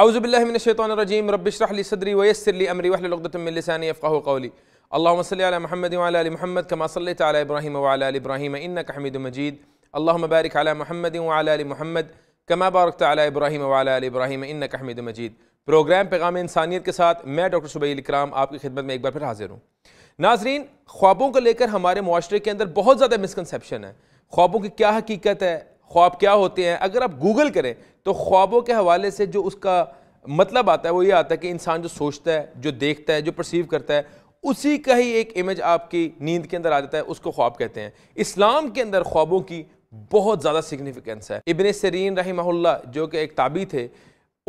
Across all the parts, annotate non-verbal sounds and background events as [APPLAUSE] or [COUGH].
अउज़बिल्लिमिनशैतरजीम रबिशरली सदरी वयसरली अमरी वहलतमिलसानी फ़ाक़ौली अल्लाम सल महमद वाल महमद कमा सल तब्राहिम वाल इब्राहिम मजीद अल्लाम मबारिक आला महमद वाल महमद कमा बारक ताली इब्राहिम वाल मजीद प्रोग्राम पैगाम इंसानियत के साथ मैं डॉक्टर सुबैल इकराम आपकी खिदमत में एक बार फिर हाजिर हूँ नाजरीन ख्वाबों को लेकर हमारे माशरे के अंदर बहुत ज़्यादा मिसकनसप्शन है ख्वाबों की क्या हकीकत है ख्वाब क्या होते हैं अगर आप गूगल करें तो ख्वाबों के हवाले से जो उसका मतलब आता है वो ये आता है कि इंसान जो सोचता है जो देखता है जो परसीव करता है उसी का ही एक इमेज आपकी नींद के अंदर आ जाता है उसको ख्वाब कहते हैं इस्लाम के अंदर ख्वाबों की बहुत ज़्यादा सिग्निफिकेंस है इबन सरीन रही जो कि एक ताबी थे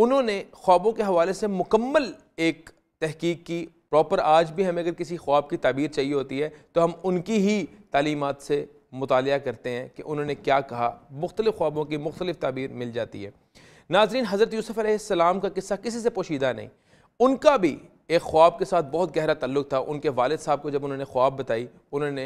उन्होंने ख्वाबों के हवाले से मुकम्मल एक तहकीक की प्रॉपर आज भी हमें अगर किसी ख्वाब की ताबीर चाहिए होती है तो हम उनकी ही तालीमत से मुताल करते हैं कि उन्होंने क्या कहा मुख्तलिफ़ ख्वाबों की मुख्तलिफ ताबीर मिल जाती है नाजरीन हज़रत यूसुफ़ अलैहिस्सलाम का किस्सा किसी से पोशीदा नहीं उनका भी एक ख्वाब के साथ बहुत गहरा तल्लुक था उनके वालिद साहब को जब उन्होंने ख्वाब बताई उन्होंने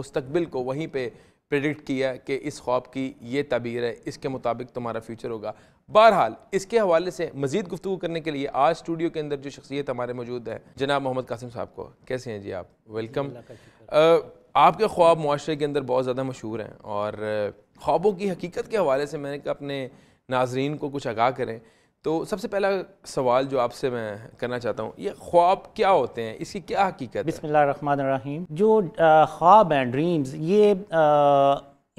मुस्तबिल को वहीं पर प्रडिक्ट किया कि इस ख्वाब की ये तबीर है इसके मुताबिक तुम्हारा फ्यूचर होगा बहरहाल इसके हवाले से मजीद गुफ्तु करने के लिए आज स्टूडियो के अंदर जो शख्सियत हमारे मौजूद है जनाब मोहम्मद कासिम साहब को कैसे हैं जी आप वेलकम आपके ख्वाब माशरे के अंदर बहुत ज़्यादा मशहूर हैं और ख्वाबों की हकीकत के हवाले से मैंने अपने नाजरन को कुछ आगाह करें तो सबसे पहला सवाल जो आपसे मैं करना चाहता हूँ ये ख्वाब क्या होते हैं इसकी क्या हकीकत बिसमीम जो ख्वाब हैं ड्रीम्स ये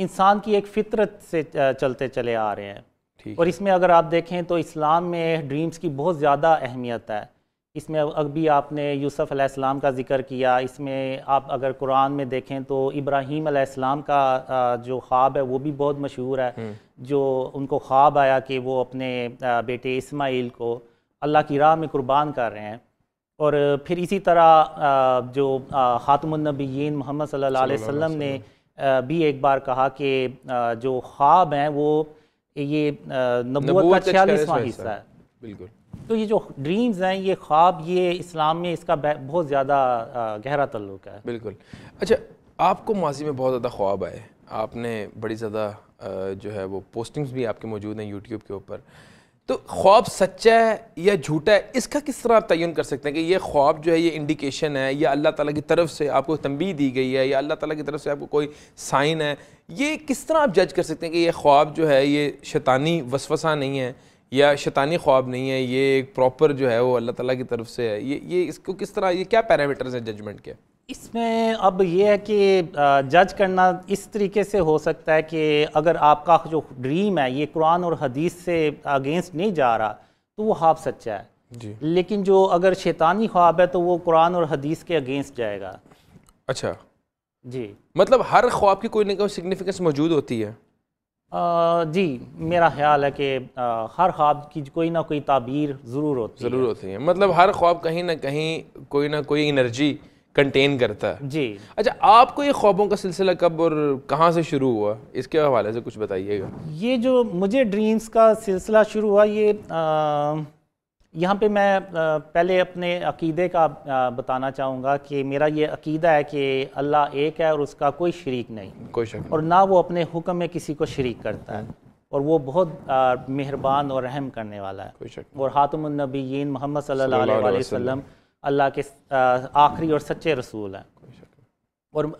इंसान की एक फितरत से चलते चले आ रहे हैं और इसमें अगर आप देखें तो इस्लाम में ड्रीम्स की बहुत ज़्यादा अहमियत है इसमें अभी आपने यूसुफ़ अलैहिस्सलाम का ज़िक्र किया इसमें आप अगर कुरान में देखें तो इब्राहीम अलैहिस्सलाम का जो ख्वाब है वो भी बहुत मशहूर है हम्म। जो उनको ख्वाब आया कि वो अपने बेटे इस्माइल को अल्लाह की राह में कुर्बान कर रहे हैं और फिर इसी तरह जो ख़ातमनबीन मोहम्मद सल्ला वसम ने भी एक बार कहा कि जो ख्वाब हैं वो ये नबूत का छियालीसवां हिस्सा है बिल्कुल तो ये जो ड्रीम्स हैं ये ख्वाब ये इस्लाम में इसका बहुत ज़्यादा गहरा तल्लुक है बिल्कुल अच्छा आपको माजी में बहुत ज़्यादा ख्वाब आए आपने बड़ी ज़्यादा जो है वो पोस्टिंग्स भी आपके मौजूद हैं यूट्यूब के ऊपर तो ख्वाब सच्चा है या झूठा है इसका किस तरह आप तयन कर सकते हैं कि ये ख्वाब जो है ये इंडिकेशन है या अल्लाह ताला की तरफ से आपको तंबी दी गई है या अल्लाह ताला की तरफ से आपको कोई साइन है ये किस तरह आप जज कर सकते हैं कि ये ख्वाब जो है ये शैतानी वसवसा नहीं है या शैतानी ख्वाब नहीं है ये एक प्रॉपर जो है वो अल्लाह ताला की तरफ से है ये ये इसको किस तरह ये क्या पैरामीटर्स हैं जजमेंट के इसमें अब ये है कि जज करना इस तरीके से हो सकता है कि अगर आपका जो ड्रीम है ये कुरान और हदीस से अगेंस्ट नहीं जा रहा तो वो हाफ सच्चा है जी लेकिन जो अगर शैतानी ख्वाब है तो वो कुरान और हदीस के अगेंस्ट जाएगा अच्छा जी मतलब हर ख्वाब की कोई ना कोई सिग्निफिकेंस मौजूद होती है जी मेरा ख्याल है कि हर ख्वाब की कोई ना कोई ताबीर ज़रूर होती ज़रूर है। होती है मतलब हर ख्वाब कहीं ना कहीं कोई ना कोई एनर्जी कंटेन करता है जी अच्छा आपको ये ख्वाबों का सिलसिला कब और कहाँ से शुरू हुआ इसके हवाले से कुछ बताइएगा ये जो मुझे ड्रीम्स का सिलसिला शुरू हुआ ये आ, यहाँ पे मैं पहले अपने अकीदे का बताना चाहूँगा कि मेरा ये अकीदा है कि अल्लाह एक है और उसका कोई शरीक नहीं कोई शक और ना वो अपने हुक्म में किसी को शरीक करता है और वो बहुत मेहरबान और रहम करने वाला है कोई शक और हातमनबी मोहम्मद सल्ला वसम अल्लाह के आखिरी और सच्चे रसूल हैं और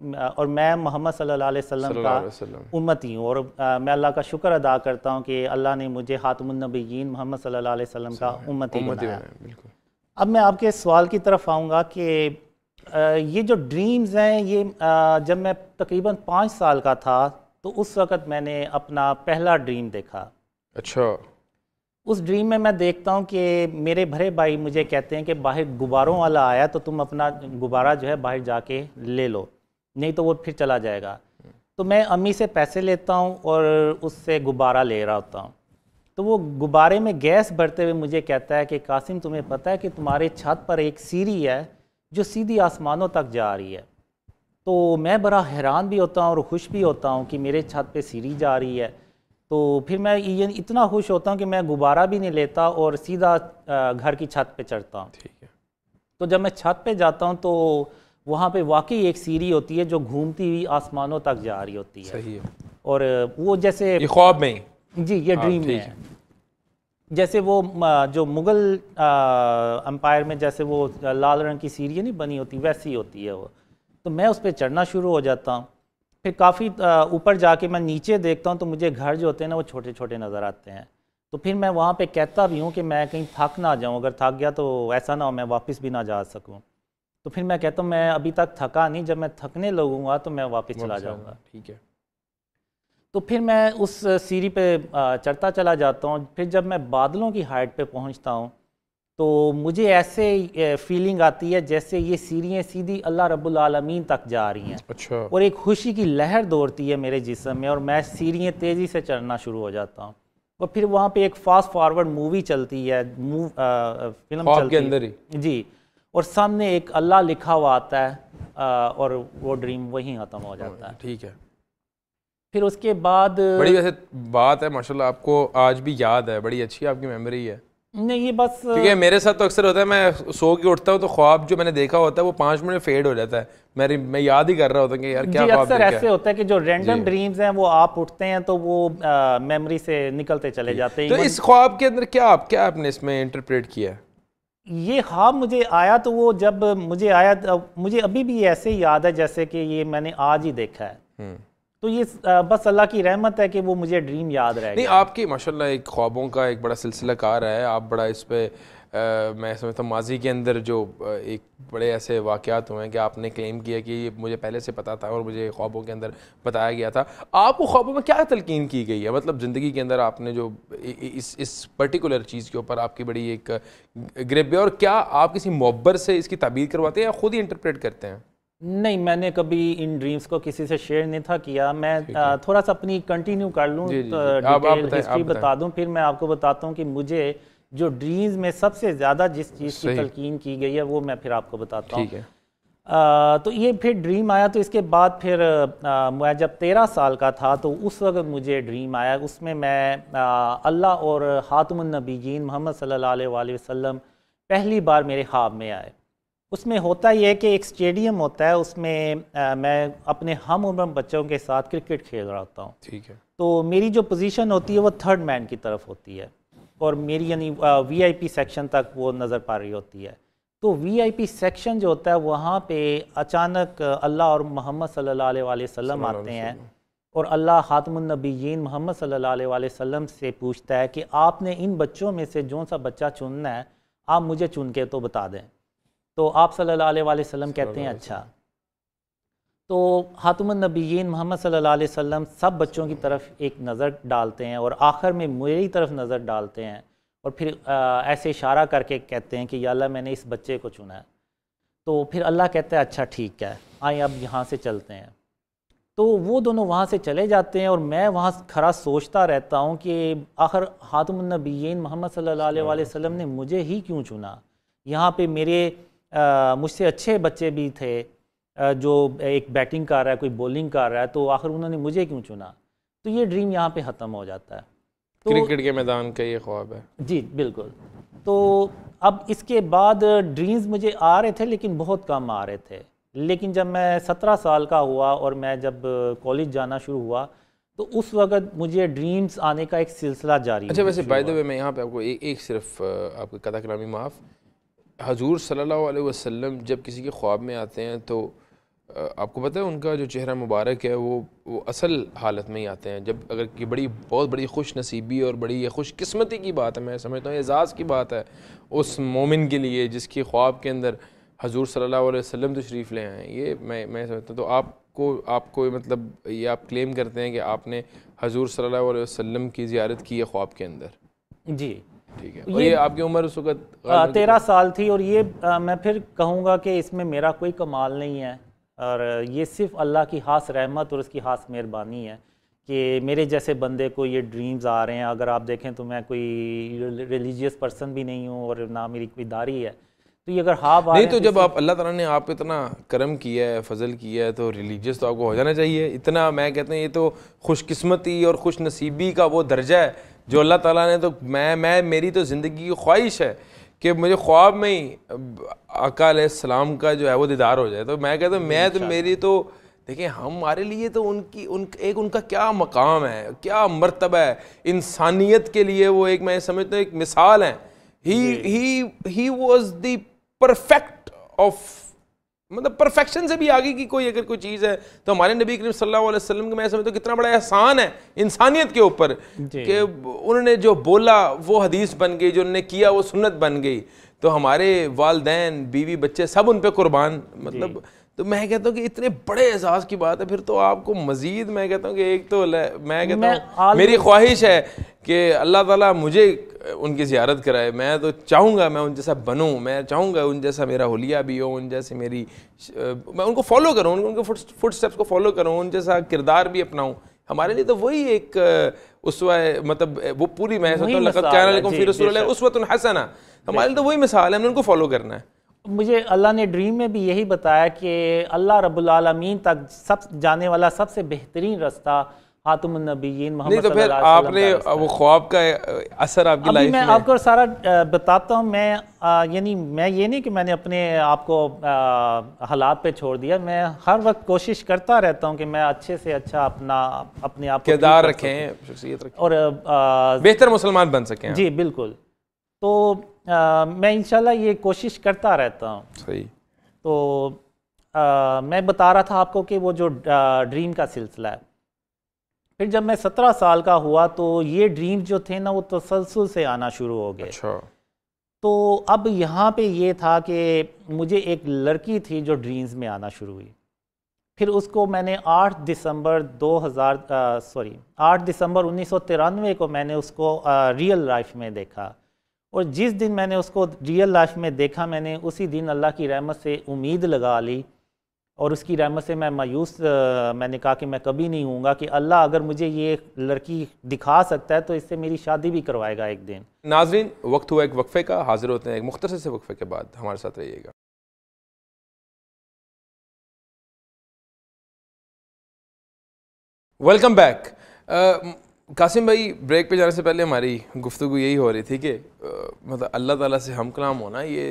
और मैं मोहम्मद सल्लल्लाहु अलैहि वसल्लम का उम्मती हूँ और आ, मैं अल्लाह का शुक्र अदा करता हूँ कि अल्लाह ने मुझे हातमनबीन मोहम्मद सल्लल्लाहु अलैहि वसल्लम का उम्मती बनाया अब मैं आपके सवाल की तरफ आऊँगा कि ये जो ड्रीम्स हैं ये आ, जब मैं तकरीबन पाँच साल का था तो उस वक़्त मैंने अपना पहला ड्रीम देखा अच्छा उस ड्रीम में मैं देखता हूँ कि मेरे भरे भाई मुझे कहते हैं कि बाहर गुब्बारों वाला आया तो तुम अपना गुब्बारा जो है बाहर जाके ले लो नहीं तो वो फिर चला जाएगा तो मैं अम्मी से पैसे लेता हूँ और उससे गुब्बारा ले रहा होता हूँ तो वो गुब्बारे में गैस भरते हुए मुझे कहता है कि कासिम तुम्हें पता है कि तुम्हारे छत पर एक सीरी है जो सीधी आसमानों तक जा रही है तो मैं बड़ा हैरान भी होता हूँ और खुश भी होता हूँ कि मेरे छत पे सीरी जा रही है तो फिर मैं ये इतना खुश होता हूँ कि मैं गुब्बारा भी नहीं लेता और सीधा घर की छत पर चढ़ता हूँ तो जब मैं छत पर जाता हूँ तो वहाँ पे वाकई एक सीरी होती है जो घूमती हुई आसमानों तक जा रही होती है सही है और वो जैसे ख्वाब में जी ये ड्रीम हाँ, में है जैसे वो जो मुग़ल अम्पायर में जैसे वो लाल रंग की सीरी नहीं बनी होती वैसी होती है वो तो मैं उस पर चढ़ना शुरू हो जाता हूँ फिर काफ़ी ऊपर जाके मैं नीचे देखता हूँ तो मुझे घर जो होते हैं ना वो छोटे छोटे नज़र आते हैं तो फिर मैं वहाँ पे कहता भी हूँ कि मैं कहीं थक ना जाऊँ अगर थक गया तो ऐसा ना हो मैं वापस भी ना जा सकूँ तो फिर मैं कहता हूँ मैं अभी तक थका नहीं जब मैं थकने लगूंगा तो मैं वापस चला जाऊंगा ठीक है तो फिर मैं उस सीरी पे चढ़ता चला जाता हूँ फिर जब मैं बादलों की हाइट पे पहुँचता हूँ तो मुझे ऐसे फीलिंग आती है जैसे ये सीरियाँ सीधी अल्लाह रब्बुल आलमीन तक जा रही हैं अच्छा और एक खुशी की लहर दौड़ती है मेरे जिसम में और मैं सीरियाँ तेज़ी से चढ़ना शुरू हो जाता हूँ और फिर वहाँ पे एक फास्ट फॉरवर्ड मूवी चलती है मूव फिल्म चलती के अंदर ही जी और सामने एक अल्लाह लिखा हुआ आता है और वो ड्रीम वहीं ख़त्म हो जाता है ठीक है फिर उसके बाद बड़ी वैसे बात है माशाल्लाह आपको आज भी याद है बड़ी अच्छी आपकी मेमोरी है नहीं ये बस क्योंकि मेरे साथ तो अक्सर होता है मैं सो के उठता हूँ तो ख्वाब जो मैंने देखा होता है वो पाँच मिनट फेड हो जाता है मेरी मैं याद ही कर रहा होता कि यार क्या अक्सर ऐसे है? होता है कि जो रैंडम ड्रीम्स हैं वो आप उठते हैं तो वो मेमोरी से निकलते चले जाते हैं तो इस ख्वाब के अंदर क्या आप क्या आपने इसमें इंटरप्रेट किया है ये ख्वाब हाँ, मुझे आया तो वो जब मुझे आया तो मुझे अभी भी ऐसे ही याद है जैसे कि ये मैंने आज ही देखा है हम्म। तो ये बस अल्लाह की रहमत है कि वो मुझे ड्रीम याद रहे नहीं आपकी माशाल्लाह एक ख्वाबों का एक बड़ा सिलसिला कार है आप बड़ा इस पर मैं समझता हूँ माजी के अंदर जो एक बड़े ऐसे वाक़ात हुए हैं कि आपने क्लेम किया कि ये मुझे पहले से पता था और मुझे ख्वाबों के अंदर बताया गया था आपको ख्वाबों में क्या तलकिन की गई है मतलब ज़िंदगी के अंदर आपने जो इस इस पर्टिकुलर चीज़ के ऊपर आपकी बड़ी एक ग्रेब है और क्या आप किसी मब्बर से इसकी तबीर करवाते हैं या ख़ुद ही इंटरप्रेट करते हैं नहीं मैंने कभी इन ड्रीम्स को किसी से शेयर नहीं था किया मैं थोड़ा सा अपनी कंटिन्यू कर लूँ तो हिस्ट्री बता दूँ फिर मैं आपको बताता हूँ कि मुझे जो ड्रीम्स में सबसे ज़्यादा जिस चीज़ की तलकीन की गई है वो मैं फिर आपको बताता हूँ तो ये फिर ड्रीम आया तो इसके बाद फिर आ, मैं जब तेरह साल का था तो उस वक्त मुझे ड्रीम आया उसमें मैं अल्लाह और हातमनबीजीन मोहम्मद सल्ला अलैहि पहली बार मेरे ख्वाब में आए उसमें होता यह है कि एक स्टेडियम होता है उसमें आ, मैं अपने हम उम्र बच्चों के साथ क्रिकेट खेल रहा होता हूँ ठीक है तो मेरी जो पोजीशन होती है वो थर्ड मैन की तरफ होती है और मेरी यानी वीआईपी सेक्शन तक वो नज़र पा रही होती है तो वीआईपी सेक्शन जो होता है वहाँ पे अचानक अल्लाह और मोहम्मद सल्लल्लाहु अलैहि आते हैं और अल्लाह हातमनबीन मोहम्मद सल्लल्लाहु अलैहि से पूछता है कि आपने इन बच्चों में से जो सा बच्चा चुनना है आप मुझे चुन के तो बता दें तो आप सल्ला वसम कहते हैं अच्छा तो हातम नबीन मोहम्मद सल्लल्लाहु अलैहि वसल्लम सब बच्चों की तरफ एक नज़र डालते हैं और आखिर में मेरी तरफ नज़र डालते हैं और फिर ऐसे इशारा करके कहते हैं कि अल्लाह मैंने इस बच्चे को चुना है तो फिर अल्लाह कहता है अच्छा ठीक है आए अब यहाँ से चलते हैं तो वो दोनों वहाँ से चले जाते हैं और मैं वहाँ खरा सोचता रहता हूँ कि आखिर हातम नबीन मोहम्मद सल्ला वसम ने मुझे ही क्यों चुना यहाँ पे मेरे मुझसे अच्छे बच्चे भी थे जो एक बैटिंग कर रहा है कोई बॉलिंग कर रहा है तो आखिर उन्होंने मुझे क्यों चुना तो ये ड्रीम यहाँ पे ख़त्म हो जाता है तो, क्रिकेट के मैदान का ये ख्वाब है जी बिल्कुल तो अब इसके बाद ड्रीम्स मुझे आ रहे थे लेकिन बहुत कम आ रहे थे लेकिन जब मैं सत्रह साल का हुआ और मैं जब कॉलेज जाना शुरू हुआ तो उस वक्त मुझे ड्रीम्स आने का एक सिलसिला जारी अच्छा वैसे बाय द वे मैं यहाँ पे आपको एक एक सिर्फ आपकी कदा कलामी माफ़ हजूर सल्लल्लाहु अलैहि वसल्लम जब किसी के ख्वाब में आते हैं तो आपको पता है उनका जो चेहरा मुबारक है वो वो असल हालत में ही आते हैं जब अगर कि बड़ी बहुत बड़ी खुश नसीबी और बड़ी ये खुशकस्मती की बात है मैं समझता हूँ एजाज़ की बात है उस मोमिन के लिए जिसकी ख्वाब के अंदर हजूर सल्ला वसम तशरीफ़ ले आए ये मैं मैं समझता हूँ तो आपको आपको मतलब ये आप क्लेम करते हैं कि आपने हजूर सल्ला वसम की ज्यारत की है ख्वाब के अंदर जी ठीक है ये, ये आपकी उम्र उस वक्त तेरह साल थी और ये आ, मैं फिर कहूँगा कि इसमें मेरा कोई कमाल नहीं है और ये सिर्फ अल्लाह की खास रहमत और उसकी खास मेहरबानी है कि मेरे जैसे बंदे को ये ड्रीम्स आ रहे हैं अगर आप देखें तो मैं कोई रिलीजियस पर्सन भी नहीं हूँ और ना मेरी कोई दारी है तो ये अगर हाँ नहीं तो, तो जब आप अल्लाह ताला ने आप इतना करम किया है फजल किया है तो रिलीजियस तो आपको हो जाना चाहिए इतना मैं कहते हैं ये तो खुशकिस्मती और खुश नसीबी का वो दर्जा है जो अल्लाह ताला ने तो मैं मैं मेरी तो ज़िंदगी की ख्वाहिश है कि मुझे ख्वाब में ही सलाम का जो है वो दीदार हो जाए तो मैं कहता हूँ मैं तो मेरी तो देखिए हमारे लिए तो उनकी उन एक उनका क्या मकाम है क्या मरतबा है इंसानियत के लिए वो एक मैं समझता हूँ एक मिसाल है ही ही ही वॉज द परफेक्ट ऑफ मतलब परफेक्शन से भी आगे की कोई अगर कोई चीज़ है तो हमारे नबी करीम सल्लल्लाहु अलैहि वसल्लम के मैं समझता तो कितना बड़ा एहसान है इंसानियत के ऊपर कि उन्होंने जो बोला वो हदीस बन गई जो उन्होंने किया वो सुन्नत बन गई तो हमारे वालदेन बीवी बच्चे सब उन पर कुर्बान मतलब तो मैं कहता हूँ कि इतने बड़े एहसास की बात है फिर तो आपको मजीद मैं कहता हूँ कि एक तो मैं कहता हूँ मेरी ख्वाहिश है कि अल्लाह ताला मुझे उनकी ज्यारत कराए मैं तो चाहूँगा मैं उन जैसा बनूँ मैं चाहूँगा उन जैसा मेरा होलिया भी हो उन जैसे मेरी मैं उनको फॉलो करूँ उनको उनके फुट स्टेप्स को फॉलो करूँ उन जैसा किरदार भी अपनाऊँ हमारे लिए तो वही एक उस मतलब वो पूरी मैं उस वक्त हमारे लिए तो वही मिसाल है हमने उनको फॉलो करना है मुझे अल्लाह ने ड्रीम में भी यही बताया कि अल्लाह रबालमीन तक सब जाने वाला सबसे बेहतरीन रास्ता हातमनबीन तो फिर आपने वो ख्वाब का असर आपकी लाइफ मैं में आपको सारा बताता हूँ मैं यानी मैं ये नहीं कि मैंने अपने आप को हालात पे छोड़ दिया मैं हर वक्त कोशिश करता रहता हूँ कि मैं अच्छे से अच्छा अपना अपने आप किरदार रखें और बेहतर मुसलमान बन सकें जी बिल्कुल तो आ, मैं इनशाला ये कोशिश करता रहता हूँ सही तो आ, मैं बता रहा था आपको कि वो जो ड्रीम का सिलसिला है फिर जब मैं सत्रह साल का हुआ तो ये ड्रीम जो थे ना वो तसलसल से आना शुरू हो गए अच्छा तो अब यहाँ पे ये था कि मुझे एक लड़की थी जो ड्रीम्स में आना शुरू हुई फिर उसको मैंने 8 दिसंबर 2000 सॉरी 8 दिसंबर उन्नीस को मैंने उसको आ, रियल लाइफ में देखा और जिस दिन मैंने उसको रियल लाइफ में देखा मैंने उसी दिन अल्लाह की रहमत से उम्मीद लगा ली और उसकी रहमत से मैं मायूस मैंने कहा कि मैं कभी नहीं हूँगा कि अल्लाह अगर मुझे ये लड़की दिखा सकता है तो इससे मेरी शादी भी करवाएगा एक दिन नाजरीन वक्त हुआ एक वक्फ़े का हाजिर होते हैं एक मुख्तर से वक्फ़े के बाद हमारे साथ रहिएगा वेलकम बैक कासिम भाई ब्रेक पे जाने से पहले हमारी गुफ्तु यही हो रही थी कि मतलब अल्लाह ताला से हम कलाम होना ये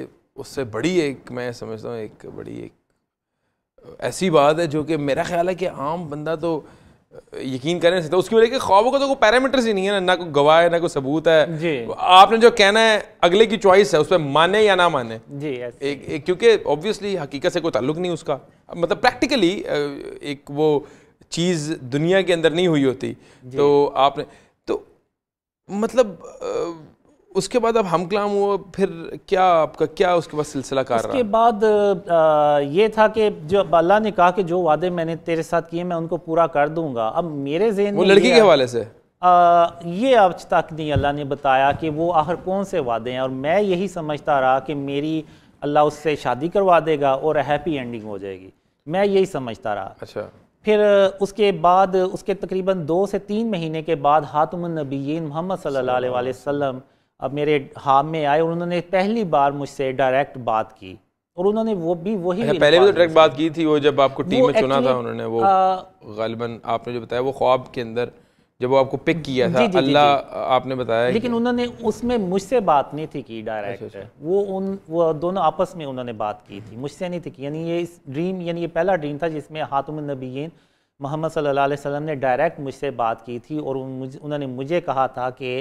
उससे बड़ी एक मैं समझता हूँ एक बड़ी एक ऐसी बात है जो कि मेरा ख्याल है कि आम बंदा तो यकीन कर नहीं सकता उसकी वजह के ख्वाबों का तो कोई पैरामीटर्स ही नहीं है ना ना कोई गवाह है ना कोई सबूत है आपने जो कहना है अगले की चॉइस है उस पर माने या ना माने जी एक, एक क्योंकि ऑब्वियसली हकीकत से कोई ताल्लुक नहीं उसका मतलब प्रैक्टिकली एक वो चीज़ दुनिया के अंदर नहीं हुई होती तो आपने तो मतलब उसके बाद अब हम कलाम हुआ फिर क्या आपका क्या उसके बाद सिलसिला कार उसके बाद ये था कि जो अल्लाह ने कहा कि जो वादे मैंने तेरे साथ किए मैं उनको पूरा कर दूंगा अब मेरे जहन वो लड़की के हवाले से आ, ये अब तक नहीं अल्लाह ने बताया कि वो आखिर कौन से वादे हैं और मैं यही समझता रहा कि मेरी अल्लाह उससे शादी करवा देगा और हैप्पी एंडिंग हो जाएगी मैं यही समझता रहा अच्छा फिर उसके बाद उसके तकरीबन दो से तीन महीने के बाद हातमनबीन मोहम्मद सल्लल्लाहु अब मेरे हाम में आए और उन्होंने पहली बार मुझसे डायरेक्ट बात की और उन्होंने वो भी वही अच्छा, पहले भी तो डायरेक्ट बात की थी वो जब आपको टीम में चुना था उन्होंने वो आ, हाँ। आपने जो बताया वो ख्वाब के अंदर जब वो आपको पिक किया था अल्लाह आपने बताया लेकिन उन्होंने उसमें मुझसे बात नहीं थी की डायरेक्ट अच्छा, अच्छा। वो उन वो दोनों आपस में उन्होंने बात की थी मुझसे नहीं थी की यानी ये इस ड्रीम यानी ये पहला ड्रीम था जिसमें हातम नबीन मोहम्मद सल्लल्लाहु अलैहि वसल्लम ने डायरेक्ट मुझसे बात की थी और उन्होंने मुझे कहा था कि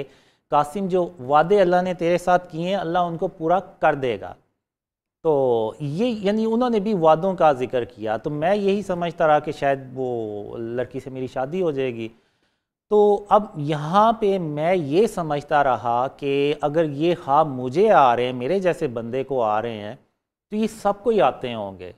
कासिम जो वादे अल्लाह ने तेरे साथ किए हैं अल्लाह उनको पूरा कर देगा तो ये यानी उन्होंने भी वादों का जिक्र किया तो मैं यही समझता रहा कि शायद वो लड़की से मेरी शादी हो जाएगी तो अब यहाँ पे मैं ये समझता रहा कि अगर ये ख्वाब मुझे आ रहे हैं मेरे जैसे बंदे को आ रहे हैं तो ये सबको ही आते होंगे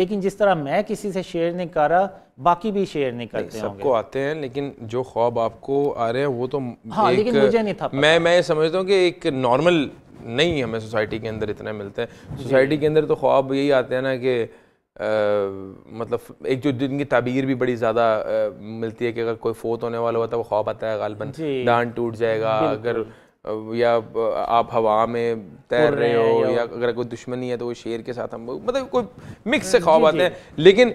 लेकिन जिस तरह मैं किसी से शेयर नहीं कर रहा बाकी भी शेयर नहीं करते सबको आते हैं लेकिन जो ख्वाब आपको आ रहे हैं वो तो हाँ एक, लेकिन मुझे नहीं था मैं मैं समझता हूँ कि एक नॉर्मल नहीं हमें सोसाइटी के अंदर इतने मिलते हैं सोसाइटी के अंदर तो ख्वाब यही आते हैं ना कि मतलब एक जो जिनकी ताबीर भी बड़ी ज़्यादा मिलती है कि अगर कोई फोत होने वाला होता तो है वो ख्वाब आता है गालबन दान टूट जाएगा अगर या आप हवा में तैर रहे हो या अगर कोई दुश्मनी है तो वो शेर के साथ हम मतलब कोई मिक्स से ख्वाब आते हैं लेकिन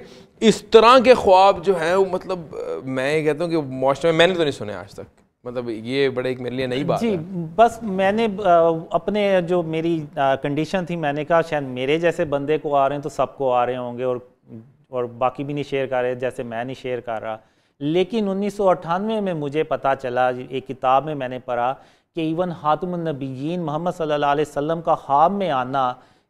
इस तरह के ख्वाब जो हैं वो मतलब मैं ये कहता हूँ कि मुआरे में मैंने तो नहीं सुने आज तक मतलब ये बड़े एक मेरे लिए नई बात जी बस मैंने अपने जो मेरी कंडीशन थी मैंने कहा शायद मेरे जैसे बंदे को आ रहे हैं तो सबको आ रहे होंगे और और बाकी भी नहीं शेयर कर रहे जैसे मैं नहीं शेयर कर रहा लेकिन उन्नीस में मुझे पता चला एक किताब में मैंने पढ़ा कि इवन हातमनबीन मोहम्मद सल्ला वसम का ख्वाब में आना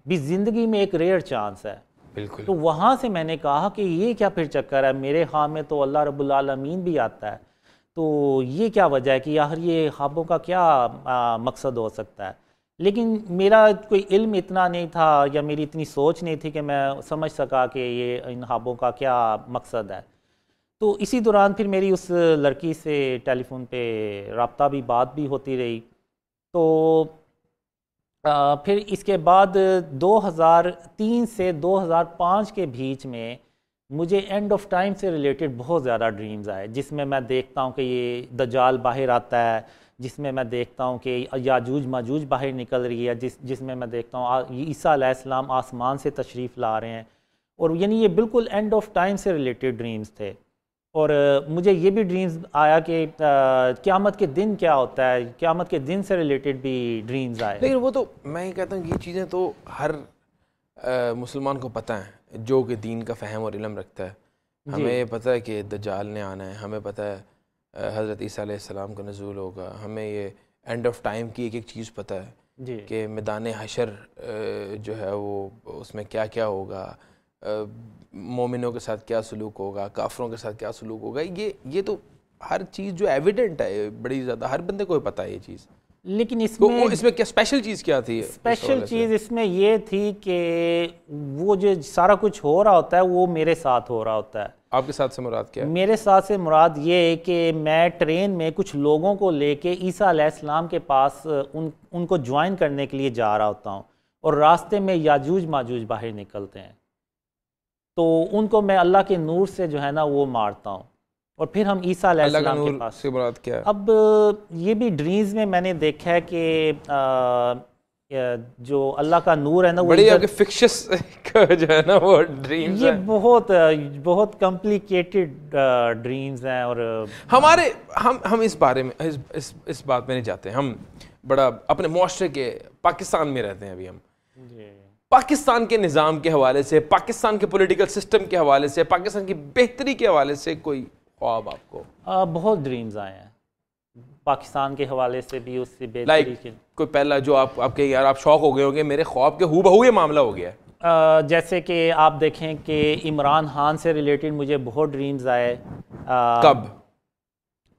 भी ज़िंदगी में एक रेयर चांस है बिल्कुल तो वहाँ से मैंने कहा कि ये क्या फिर चक्कर है मेरे ख्वाब में तो अल्लाह रबुलमीन भी आता है तो ये क्या वजह है कि आखिर ये ख्वाबों का क्या आ, मकसद हो सकता है लेकिन मेरा कोई इल्म इतना नहीं था या मेरी इतनी सोच नहीं थी कि मैं समझ सका कि ये इन ख्वाबों का क्या मकसद है तो इसी दौरान फिर मेरी उस लड़की से टेलीफोन पे रबता भी बात भी होती रही तो आ, फिर इसके बाद 2003 से 2005 के बीच में मुझे एंड ऑफ टाइम से रिलेटेड बहुत ज़्यादा ड्रीम्स आए जिसमें मैं देखता हूँ कि ये द जाल बाहर आता है जिसमें मैं देखता हूँ कि याजूज माजूज बाहर निकल रही है जिस जिसमें मैं देखता हूँ ईसा आसमाम आसमान से तशरीफ़ ला रहे हैं और यानी ये बिल्कुल एंड ऑफ टाइम से रिलेटेड ड्रीम्स थे और मुझे ये भी ड्रीम्स आया कि क़्यामत के दिन क्या होता है क़्यामत के दिन से रिलेटेड भी ड्रीम्स आए लेकिन वो तो मैं ही कहता हूँ ये चीज़ें तो हर मुसलमान को पता है जो कि दीन का फ़हम और इलम रखता है हमें पता है कि दजाल ने आना है हमें पता है हज़रत ईसीम का नजूल होगा हमें ये एंड ऑफ टाइम की एक एक चीज़ पता है कि मैदान हशर जो है वो उसमें क्या क्या होगा मोमिनों के साथ क्या सलूक होगा काफरों के साथ क्या सलूक होगा ये ये तो हर चीज़ जो एविडेंट है बड़ी ज़्यादा हर बंदे को पता है ये चीज़ लेकिन तो इसमें तो इसमें क्या स्पेशल चीज़ क्या थी स्पेशल चीज़ इसमें ये थी कि वो जो सारा कुछ हो रहा होता है वो मेरे साथ हो रहा होता है आपके साथ से मुराद क्या है मेरे साथ से मुराद ये है कि मैं ट्रेन में कुछ लोगों को लेके ईसा अलैहिस्सलाम के पास उन उनको ज्वाइन करने के लिए जा रहा होता हूँ और रास्ते में याजूज माजूज बाहर निकलते हैं तो उनको मैं अल्लाह के नूर से जो है ना वो मारता हूँ और फिर हम ईसा के पास से क्या है? अब ये भी ड्रीम्स में मैंने देखा है कि जो अल्लाह का नूर है ना वो बड़ी फिक्शस [LAUGHS] जो है ना वो ड्रीम्स ये बहुत बहुत कॉम्प्लिकेटेड ड्रीम्स हैं और हमारे हम हम इस बारे में इस इस, इस बात में नहीं जाते हम बड़ा अपने मुआरे के पाकिस्तान में रहते हैं अभी हम पाकिस्तान के निज़ाम के हवाले से पाकिस्तान के पॉलिटिकल सिस्टम के हवाले से पाकिस्तान की बेहतरी के हवाले से कोई ख्वाब आपको आ, बहुत ड्रीम्स आए हैं पाकिस्तान के हवाले से भी उससे बेहतरी like, के कोई पहला जो आप आपके यार आप शौक हो गए होंगे मेरे ख्वाब के हु बहू ये मामला हो गया आ, जैसे कि आप देखें कि इमरान खान से रिलेटेड मुझे बहुत ड्रीम्स आए कब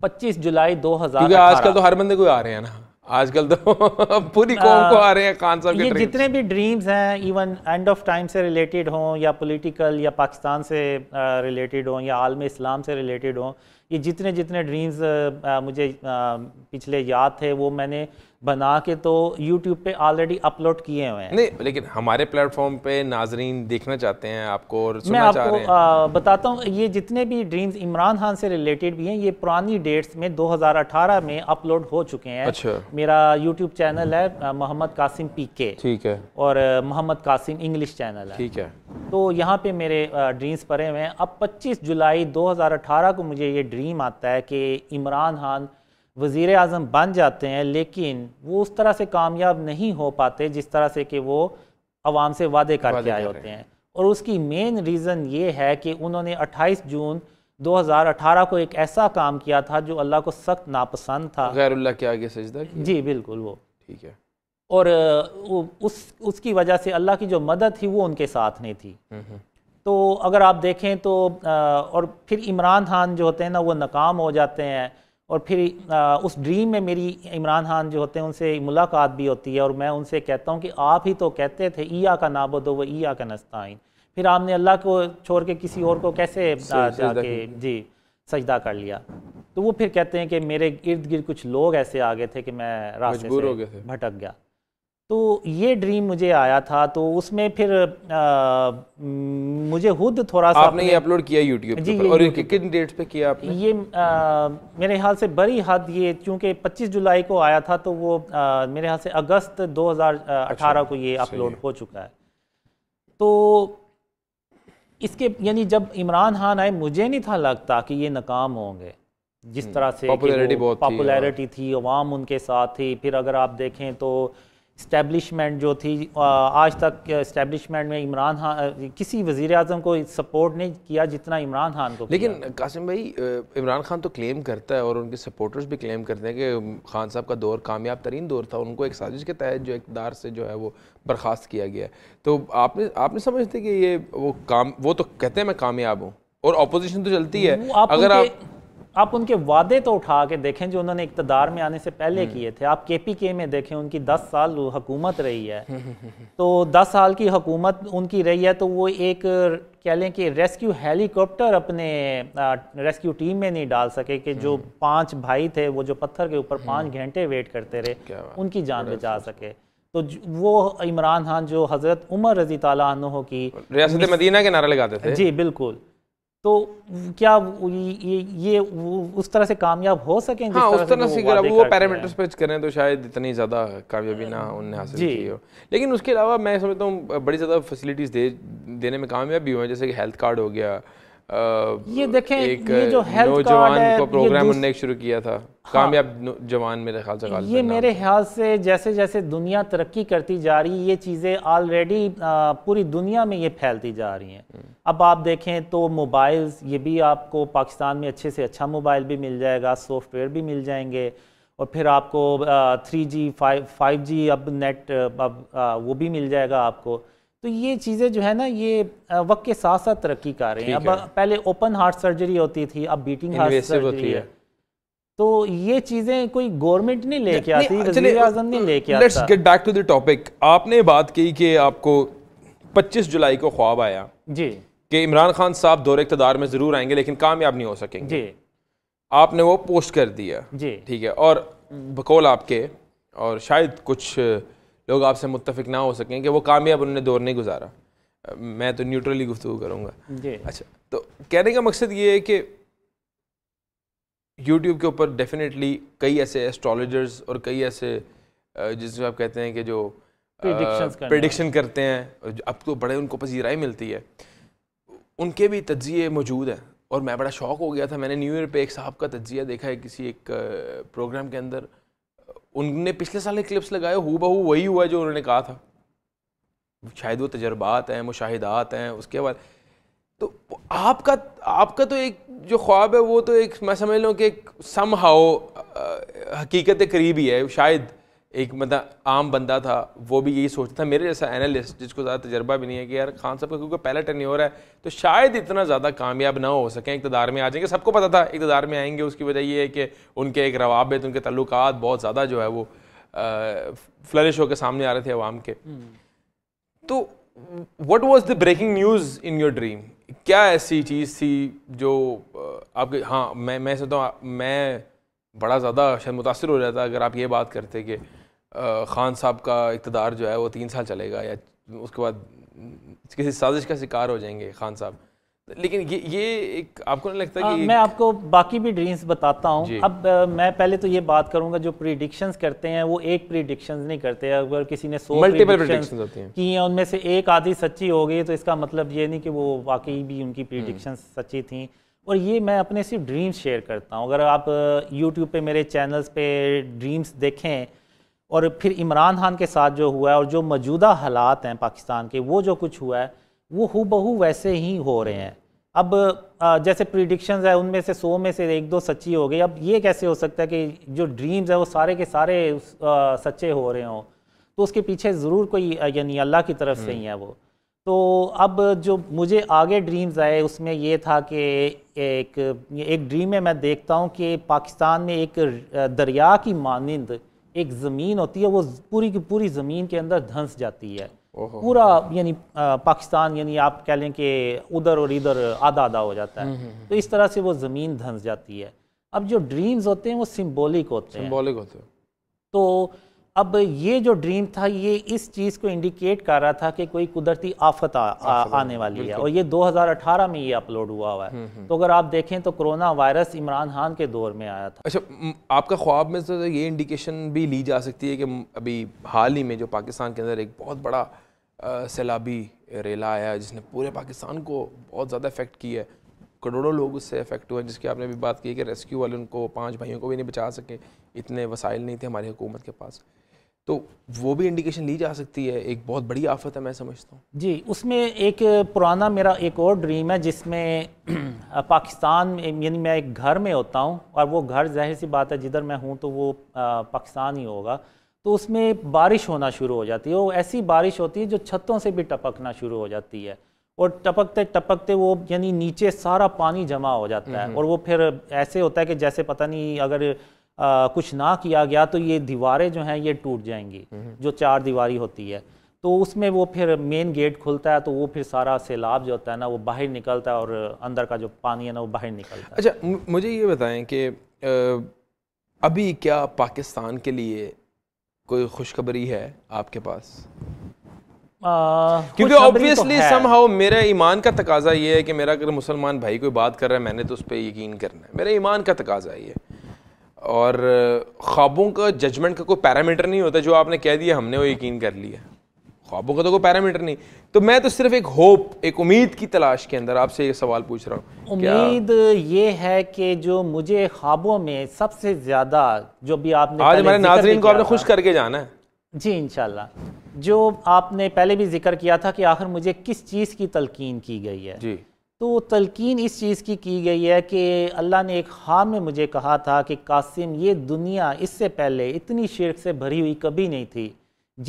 25 जुलाई 2000 क्योंकि आजकल तो हर बंदे कोई आ रहे हैं ना आजकल तो [LAUGHS] पूरी कौम को हाँ। आ रहे हैं खान साहब ये जितने भी ड्रीम्स हैं इवन एंड ऑफ टाइम से रिलेटेड हों या पॉलिटिकल या पाकिस्तान से रिलेटेड हों या आलम इस्लाम से रिलेटेड हों ये जितने जितने ड्रीम्स मुझे पिछले याद थे वो मैंने बना के तो YouTube पे ऑलरेडी अपलोड किए हुए हैं नहीं लेकिन हमारे प्लेटफॉर्म पे नाजरीन देखना चाहते हैं आपको और सुनना मैं आपको रहे हैं। आ, बताता हूँ ये जितने भी ड्रीम्स इमरान खान से रिलेटेड भी हैं ये पुरानी डेट्स में 2018 में अपलोड हो चुके हैं अच्छा मेरा YouTube चैनल है मोहम्मद कासिम पी के ठीक है और मोहम्मद कासिम इंग्लिश चैनल है ठीक है तो यहाँ पे मेरे ड्रीम्स पड़े हुए हैं अब पच्चीस जुलाई दो को मुझे ये ड्रीम आता है कि इमरान खान वज़ी अजम बन जाते हैं लेकिन वो उस तरह से कामयाब नहीं हो पाते जिस तरह से कि वो आवाम से वादे करके आए होते हैं और उसकी मेन रीज़न ये है कि उन्होंने 28 जून 2018 को एक ऐसा काम किया था जो अल्लाह को सख्त नापसंद था गैरुल्ला के आगे सजदा जी बिल्कुल वो ठीक है और उस उसकी वजह से अल्लाह की जो मदद थी वो उनके साथ नहीं थी हम्म, हम्म। तो अगर आप देखें तो और फिर इमरान खान जो होते हैं ना वो नाकाम हो जाते हैं और फिर आ, उस ड्रीम में मेरी इमरान खान जो होते हैं उनसे मुलाकात भी होती है और मैं उनसे कहता हूँ कि आप ही तो कहते थे ईया का नाबदो व ईया का नस्ताइन फिर आपने अल्लाह को छोड़ के किसी और को कैसे जाके जी सजदा कर लिया तो वो फिर कहते हैं कि मेरे इर्द गिर्द कुछ लोग ऐसे आ गए थे कि मैं रास्ते से भटक गया तो ये ड्रीम मुझे आया था तो उसमें फिर आ, मुझे खुद थोड़ा सा आपने ये अपलोड किया यूट्यूब जी पर, और किन डेट पे किया आपने ये आ, मेरे ख्याल से बड़ी हद ये चूंकि 25 जुलाई को आया था तो वो आ, मेरे ख्याल से अगस्त 2018 अच्छा, को ये अपलोड हो चुका है तो इसके यानी जब इमरान खान आए मुझे नहीं था लगता कि ये नाकाम होंगे जिस हम्म, तरह से पॉपुलैरिटी थी अवाम हाँ। उनके साथ थी फिर अगर आप देखें तो इस्टेबलिशमेंट जो थी आज तक इस्टेबलिशमेंट में इमरान खान किसी वजीर अजम को सपोर्ट नहीं किया जितना इमरान खान को लेकिन कासिम भाई इमरान खान तो क्लेम करता है और उनके सपोर्टर्स भी क्लेम करते हैं कि खान साहब का दौर कामयाब तरीन दौर था उनको एक साजिश के तहत जो इकदार से जो है वो बर्खास्त किया गया तो आपने आपने समझते कि ये वो काम वो तो कहते हैं मैं कामयाब हूँ और अपोजिशन तो चलती है अगर आप आप उनके वादे तो उठा के देखें जो उन्होंने इकतदार में आने से पहले हम्म। किए थे आप के पी के में देखें उनकी दस साल हुकूमत रही है हम्म, हम्म, तो दस साल की हुकूमत उनकी रही है तो वो एक कह लें कि रेस्क्यू हेलीकॉप्टर अपने रेस्क्यू टीम में नहीं डाल सके कि जो पांच भाई थे वो जो पत्थर के ऊपर पाँच घंटे वेट करते रहे उनकी जान बचा सके तो वो इमरान खान जो हज़रत उमर रजी तला की रियासत मदीना के नारा लगाते थे जी बिल्कुल तो क्या ये ये उस तरह से कामयाब हो सके हाँ, उस तरह से अगर वो, वो पैरामीटर्स पे करें तो शायद इतनी ज़्यादा कामयाबी ना उनने हासिल की हो लेकिन उसके अलावा मैं समझता हूँ बड़ी ज़्यादा फैसिलिटीज़ दे देने में कामयाब भी हुए जैसे कि हेल्थ कार्ड हो गया ये देखें एक ये जो हेल्थ नौजवान कार्ड है, को प्रोग्राम उन्होंने शुरू किया था हाँ, कामयाब जवान मेरे ख्याल से ये मेरे ख्याल से जैसे जैसे दुनिया तरक्की करती जा रही है ये चीज़ें ऑलरेडी पूरी दुनिया में ये फैलती जा रही हैं हम्म। अब आप देखें तो मोबाइल्स ये भी आपको पाकिस्तान में अच्छे से अच्छा मोबाइल भी मिल जाएगा सॉफ्टवेयर भी मिल जाएंगे और फिर आपको थ्री जी जी अब नेट अब वो भी मिल जाएगा आपको तो ये चीज़ें जो है ना ये वक्त के साथ साथ तरक्की कर रही हैं अब है। पहले ओपन हार्ट सर्जरी होती थी अब बीटिंग हार्ट सर्जरी है तो ये चीज़ें कोई गवर्नमेंट नहीं लेके आती वजीर अच्छा, अजम लेके आता let's get back to the topic आपने बात की कि आपको 25 जुलाई को ख्वाब आया जी कि इमरान खान साहब दौरे इकतदार में ज़रूर आएंगे लेकिन कामयाब नहीं हो सकेंगे जी आपने वो पोस्ट कर दिया जी ठीक है और बकौल आपके और शायद कुछ लोग आपसे मुतफिक ना हो सकें कि वो कामयाब उन्होंने दौर नहीं गुजारा मैं तो न्यूट्रली गुफ्तु करूँगा अच्छा तो कहने का मकसद ये है कि यूट्यूब के ऊपर डेफिनेटली कई ऐसे एस्ट्रोलॉजर्स और कई ऐसे जिसमें आप कहते हैं कि जो प्रडिक्शन करते हैं अब तो बड़े उनको पसीराई मिलती है उनके भी तजिए मौजूद हैं और मैं बड़ा शौक हो गया था मैंने न्यू ईयर पे एक साहब का तजिया देखा है किसी एक प्रोग्राम के अंदर उनने पिछले साल क्लिप्स लगाए हु बहू वही हुआ जो उन्होंने कहा था शायद वो तजर्बात हैं मुशाहिदात हैं उसके बाद तो आपका आपका तो एक जो ख्वाब है वो तो एक मैं समझ लूँ कि एक सम हाओ हकीकत करीब ही है शायद एक मतलब आम बंदा था वो भी यही सोचता था मेरे जैसा एनालिस्ट जिसको ज़्यादा तजर्बा भी नहीं है कि यार खान साहब का क्योंकि पहला टर्न हो रहा है तो शायद इतना ज़्यादा कामयाब ना हो सकें इकतदार में आ जाएंगे सबको पता था इकतदार में आएंगे उसकी वजह ये है कि उनके एक रवाबित तो उनके तल्लक बहुत ज़्यादा जो है वो फ्लरिश होकर सामने आ रहे थे अवाम के हम्म। तो what was the breaking news in your dream क्या ऐसी चीज़ थी जो आपके हाँ मैं मैं सोचता हूँ मैं बड़ा ज़्यादा शायद मुतासर हो जाता अगर आप ये बात करते कि ख़ान साहब का इकतदार जो है वो तीन साल चलेगा या उसके बाद किसी साजिश का शिकार हो जाएंगे खान साहब लेकिन ये ये एक आपको नहीं लगता कि मैं आपको बाकी भी ड्रीम्स बताता हूँ अब आ, मैं पहले तो ये बात करूंगा जो प्रिडिक्शंस करते हैं वो एक प्रिडिक्शंस नहीं करते अगर किसी ने सो मल्टीपल प्रिडिक्शंस होती हैं की उनमें से एक आधी सच्ची हो गई तो इसका मतलब ये नहीं कि वो वाकई भी उनकी प्रिडिक्शन हम्म। सच्ची थी और ये मैं अपने सिर्फ ड्रीम्स शेयर करता हूँ अगर आप यूट्यूब पे मेरे चैनल्स पे ड्रीम्स देखें और फिर इमरान खान के साथ जो हुआ है और जो मौजूदा हालात हैं पाकिस्तान के वो जो कुछ हुआ है वो हु बहू वैसे ही हो रहे हैं अब जैसे प्रिडिक्शंस है उनमें से सौ में से एक दो सच्ची हो गई अब ये कैसे हो सकता है कि जो ड्रीम्स है वो सारे के सारे सच्चे हो रहे हों तो उसके पीछे ज़रूर कोई यानी अल्लाह की तरफ से ही है वो तो अब जो मुझे आगे ड्रीम्स आए उसमें ये था कि एक एक ड्रीम में मैं देखता हूँ कि पाकिस्तान में एक दरिया की मानंद एक ज़मीन होती है वो पूरी की पूरी ज़मीन के अंदर धंस जाती है पूरा यानी पाकिस्तान यानी आप कह लें कि उधर और इधर आधा आधा हो जाता है हम्म, हम्म, हम्म। तो इस तरह से वो ज़मीन धंस जाती है अब जो ड्रीम्स होते हैं वो सिम्बोलिक होते हैं सिम्बॉलिक होते हैं तो अब ये जो ड्रीम था ये इस चीज़ को इंडिकेट कर रहा था कि कोई कुदरती आफत आ, आ, आने वाली है और ये 2018 में ये अपलोड हुआ हुआ है हम्म, हम्म। तो अगर आप देखें तो कोरोना वायरस इमरान खान के दौर में आया था अच्छा आपका ख्वाब में तो ये इंडिकेशन भी ली जा सकती है कि अभी हाल ही में जो पाकिस्तान के अंदर एक बहुत बड़ा सैलाबी रेला आया जिसने पूरे पाकिस्तान को बहुत ज़्यादा इफेक्ट किया है करोड़ों लोग उससे अफेक्ट हुए जिसकी आपने भी बात की कि रेस्क्यू वाले उनको पाँच भाइयों को भी नहीं बचा सके इतने वसाइल नहीं थे हमारी हुकूमत के पास तो वो भी इंडिकेशन ली जा सकती है एक बहुत बड़ी आफत है मैं समझता हूँ जी उसमें एक पुराना मेरा एक और ड्रीम है जिसमें [CLEARS THROAT] पाकिस्तान में यानी मैं एक घर में होता हूँ और वो घर जाहिर सी बात है जिधर मैं हूँ तो वो पाकिस्तान ही होगा तो उसमें बारिश होना शुरू हो जाती है वो ऐसी बारिश होती है जो छतों से भी टपकना शुरू हो जाती है और टपकते टपकते वो यानी नीचे सारा पानी जमा हो जाता है और वो फिर ऐसे होता है कि जैसे पता नहीं अगर आ, कुछ ना किया गया तो ये दीवारें जो हैं ये टूट जाएंगी जो चार दीवारी होती है तो उसमें वो फिर मेन गेट खुलता है तो वो फिर सारा सैलाब जो होता है ना वो बाहर निकलता है और अंदर का जो पानी है ना वो बाहर निकलता है अच्छा मुझे ये बताएं कि अभी क्या पाकिस्तान के लिए कोई खुशखबरी है आपके पास आ, क्योंकि ऑब्वियसली सम हाउ मेरा ईमान का तकाजा ये है कि मेरा अगर मुसलमान भाई कोई बात कर रहा है मैंने तो उस पर यकीन करना है मेरे ईमान का तकाजा ये है और ख्वाबों का जजमेंट का कोई पैरामीटर नहीं होता जो आपने कह दिया हमने वो यकीन कर लिया ख्वाबों का तो कोई पैरामीटर नहीं तो मैं तो सिर्फ एक होप एक उम्मीद की तलाश के अंदर आपसे ये सवाल पूछ रहा हूँ उम्मीद ये है कि जो मुझे ख्वाबों में सबसे ज़्यादा जो भी आपने आज हमारे नाजरीन को आपने खुश करके जाना है जी इनशाला जो आपने पहले भी जिक्र किया था कि आखिर मुझे किस चीज़ की तलकीन की गई है जी तो तलकिन इस चीज़ की की गई है कि अल्लाह ने एक हाँ में मुझे कहा था कि कासिम ये दुनिया इससे पहले इतनी शिरक से भरी हुई कभी नहीं थी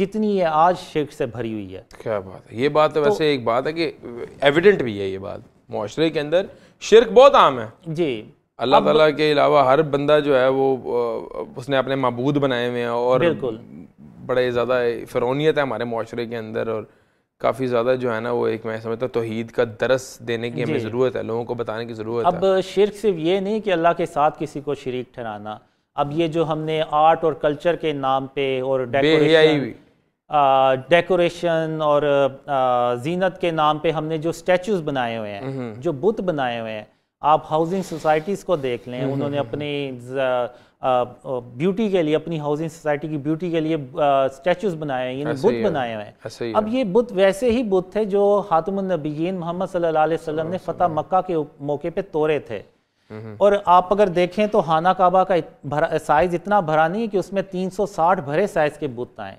जितनी ये आज शिरक से भरी हुई है क्या बात है ये बात तो, तो वैसे एक बात है कि एविडेंट भी है ये बात माशरे के अंदर शिरक बहुत आम है जी अल्लाह ताला के अलावा हर बंदा जो है वो उसने अपने मबूद बनाए हुए हैं और बड़े ज़्यादा फ़िरौनीत है हमारे माशरे के अंदर और काफ़ी ज़्यादा जो है ना वो एक मैं समझता हूँ तोहीद का दरस देने की हमें ज़रूरत है लोगों को बताने की ज़रूरत है अब शिरक सिर्फ ये नहीं कि अल्लाह के साथ किसी को शरीक ठहराना अब ये जो हमने आर्ट और कल्चर के नाम पे और डेकोरेशन डेकोरेशन और जीनत के नाम पे हमने जो स्टैचूज़ बनाए हुए हैं हम्म। जो बुत बनाए हुए हैं आप हाउसिंग सोसाइटीज़ को देख लें हम्म, उन्होंने हम्म, अपनी ब्यूटी के लिए अपनी हाउसिंग सोसाइटी की ब्यूटी के लिए स्टैचूज बनाए हैं यानी बुद्ध बनाए हुए हैं अब ये बुद्ध वैसे ही बुद्ध थे जो हातमनबीन मोहम्मद सल्लल्लाहु अलैहि वसल्लम ने फतेह मक्का के मौके पे तोड़े थे हम्म। और आप अगर देखें तो हाना काबा का साइज इतना भरा नहीं है कि उसमें 360 भरे साइज के बुत आए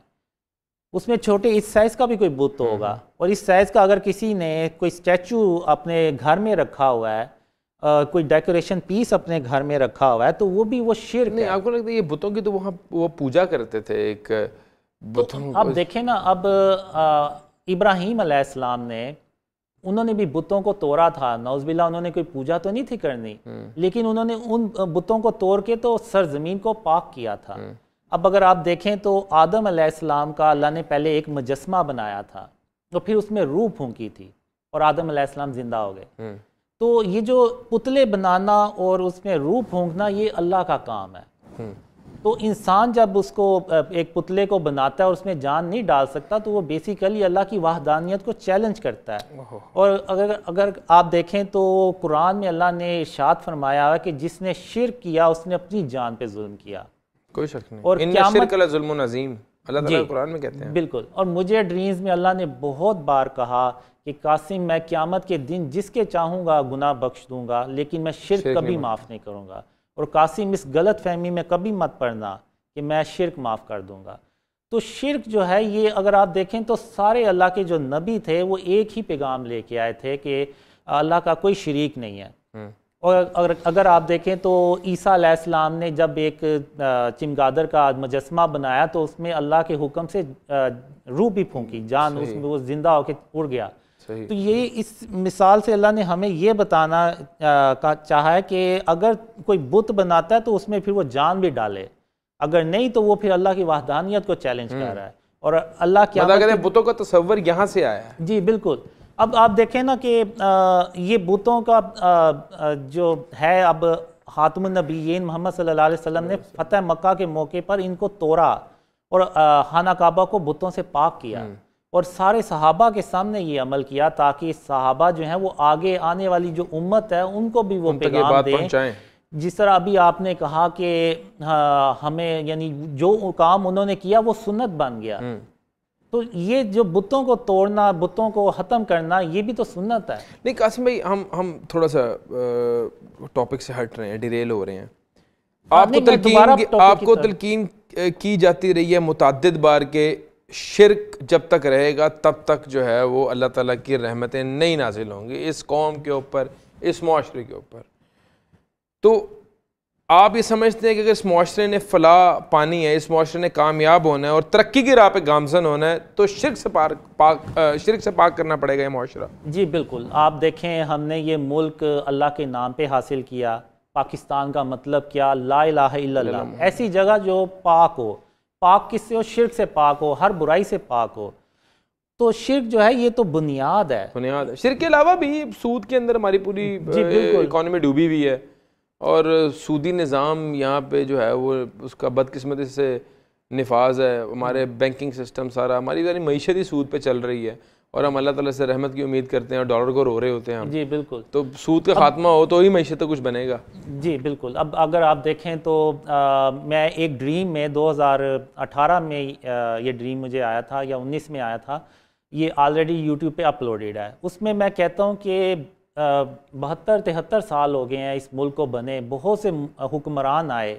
उसमें छोटे इस साइज का भी कोई बुत तो हम्म। होगा और इस साइज का अगर किसी ने कोई स्टैचू अपने घर में रखा हुआ है कोई डेकोरेशन पीस अपने घर में रखा हुआ है तो वो भी वो शेर नहीं आपको लगता है ये बुतों की तो वहाँ वो पूजा करते थे एक बुतों तो अब देखें ना अब इब्राहिम अलैहिस्सलाम ने उन्होंने भी बुतों को तोड़ा था नौजबिल्ला उन्होंने कोई पूजा तो नहीं थी करनी हम्म। लेकिन उन्होंने उन बुतों को तोड़ के तो सरजमीन को पाक किया था हम्म। अब अगर आप देखें तो आदम अलैहिस्सलाम का अल्लाह ने पहले एक मुजस्मा बनाया था तो फिर उसमें रूह फूंकी थी और आदम अलैहिस्सलाम जिंदा हो गए हम्म। तो ये जो पुतले बनाना और उसमें रूप होंगना ये अल्लाह का काम है हम्म। तो इंसान जब उसको एक पुतले को बनाता है और उसमें जान नहीं डाल सकता तो वो बेसिकली अल्लाह की वाहदानियत को चैलेंज करता है और अगर अगर आप देखें तो कुरान में अल्लाह ने इर्शाद फरमाया है कि जिसने शिर किया उसने अपनी जान पे जुल्म किया कोई शक नहीं और क्या अजीम अल्लाह कुरान में कहते हैं बिल्कुल और मुझे ड्रीम्स में अल्लाह ने बहुत बार कहा कि कासिम मैं क़्यामत के दिन जिसके चाहूँगा गुनाह बख्श दूँगा लेकिन मैं शिरक, कभी माफ़ नहीं करूँगा और कासिम इस गलत फहमी में कभी मत पड़ना कि मैं शिरक माफ़ कर दूँगा तो शिरक जो है ये अगर आप देखें तो सारे अल्लाह के जो नबी थे वो एक ही पैगाम लेके आए थे कि अल्लाह का कोई शरीक नहीं है हम्म। और अगर अगर आप देखें तो ईसा अलैहिस्सलाम ने जब एक चिमगादर का मुजस्मा बनाया तो उसमें अल्लाह के हुक्म से रूह भी फूंकी जान उसमें वो ज़िंदा होकर उड़ गया तो ये इस मिसाल से अल्लाह ने हमें ये बताना का चाहा है कि अगर कोई बुत बनाता है तो उसमें फिर वो जान भी डाले अगर नहीं तो वो फिर अल्लाह की वाहदानियत को चैलेंज कर हम्म। रहा है और अल्लाह क्या मतलब बुतों का तस्वर यहाँ से आया है जी बिल्कुल अब आप देखें ना कि ये बुतों का आ, जो है अब हातम हातमनबीन मोहम्मद सल्ला वसम ने फतेह मक्का के मौके पर इनको तोड़ा और खाना काबा को बुतों से पाक किया हम्म। और सारे सहाबा के सामने ये अमल किया ताकि सहाबा जो है वो आगे आने वाली जो उम्मत है उनको भी वो पैगाम दें जिस तरह अभी आपने कहा कि हाँ, हमें यानी जो काम उन्होंने किया वो सुन्नत बन गया हम्म। तो ये जो बुतों को तोड़ना बुतों को ख़त्म करना ये भी तो सुन्नत है नहीं कासिम भाई हम हम थोड़ा सा टॉपिक से हट रहे हैं डिरेल हो रहे हैं हाँ, आपको तलकीन आपको तलकीन की जाती रही है मुतद बार के शिरक जब तक रहेगा तब तक जो है वो अल्लाह ताला की रहमतें नहीं नाजिल होंगी इस कौम के ऊपर इस माशरे के ऊपर तो आप ये समझते हैं कि अगर इस माशरे ने फला पानी है इस माशरे ने कामयाब होना है और तरक्की की राह पे गामजन होना है तो शिरक से पार पाक शिरक से पाक करना पड़ेगा ये माशरा जी बिल्कुल आप देखें हमने ये मुल्क अल्लाह के नाम पर हासिल किया पाकिस्तान का मतलब क्या ला इलाहा ऐसी जगह जो पाक हो पाक किससे हो शिरक से पाक हो हर बुराई से पाक हो तो शिरक जो है ये तो बुनियाद है बुनियाद है शिरक के अलावा भी सूद के अंदर हमारी पूरी इकोनॉमी डूबी हुई है और सूदी निज़ाम यहाँ पे जो है वो उसका बदकस्मती से नफाज है हमारे बैंकिंग सिस्टम हम्म। सारा हमारी सारी मीशत ही सूद पे चल रही है और हम अल्लाह ताला से रहमत की उम्मीद करते हैं और डॉलर को रो रहे होते हैं हम जी बिल्कुल तो सूद का खात्मा हो तो ही मीशत तो कुछ बनेगा जी बिल्कुल अब अगर आप देखें तो आ, मैं एक ड्रीम में 2018 में आ, ये ड्रीम मुझे आया था या 19 में आया था ये ऑलरेडी यूट्यूब पे अपलोडेड है उसमें मैं कहता हूँ कि बहत्तर तिहत्तर साल हो गए हैं इस मुल्क को बने बहुत से हुक्मरान आए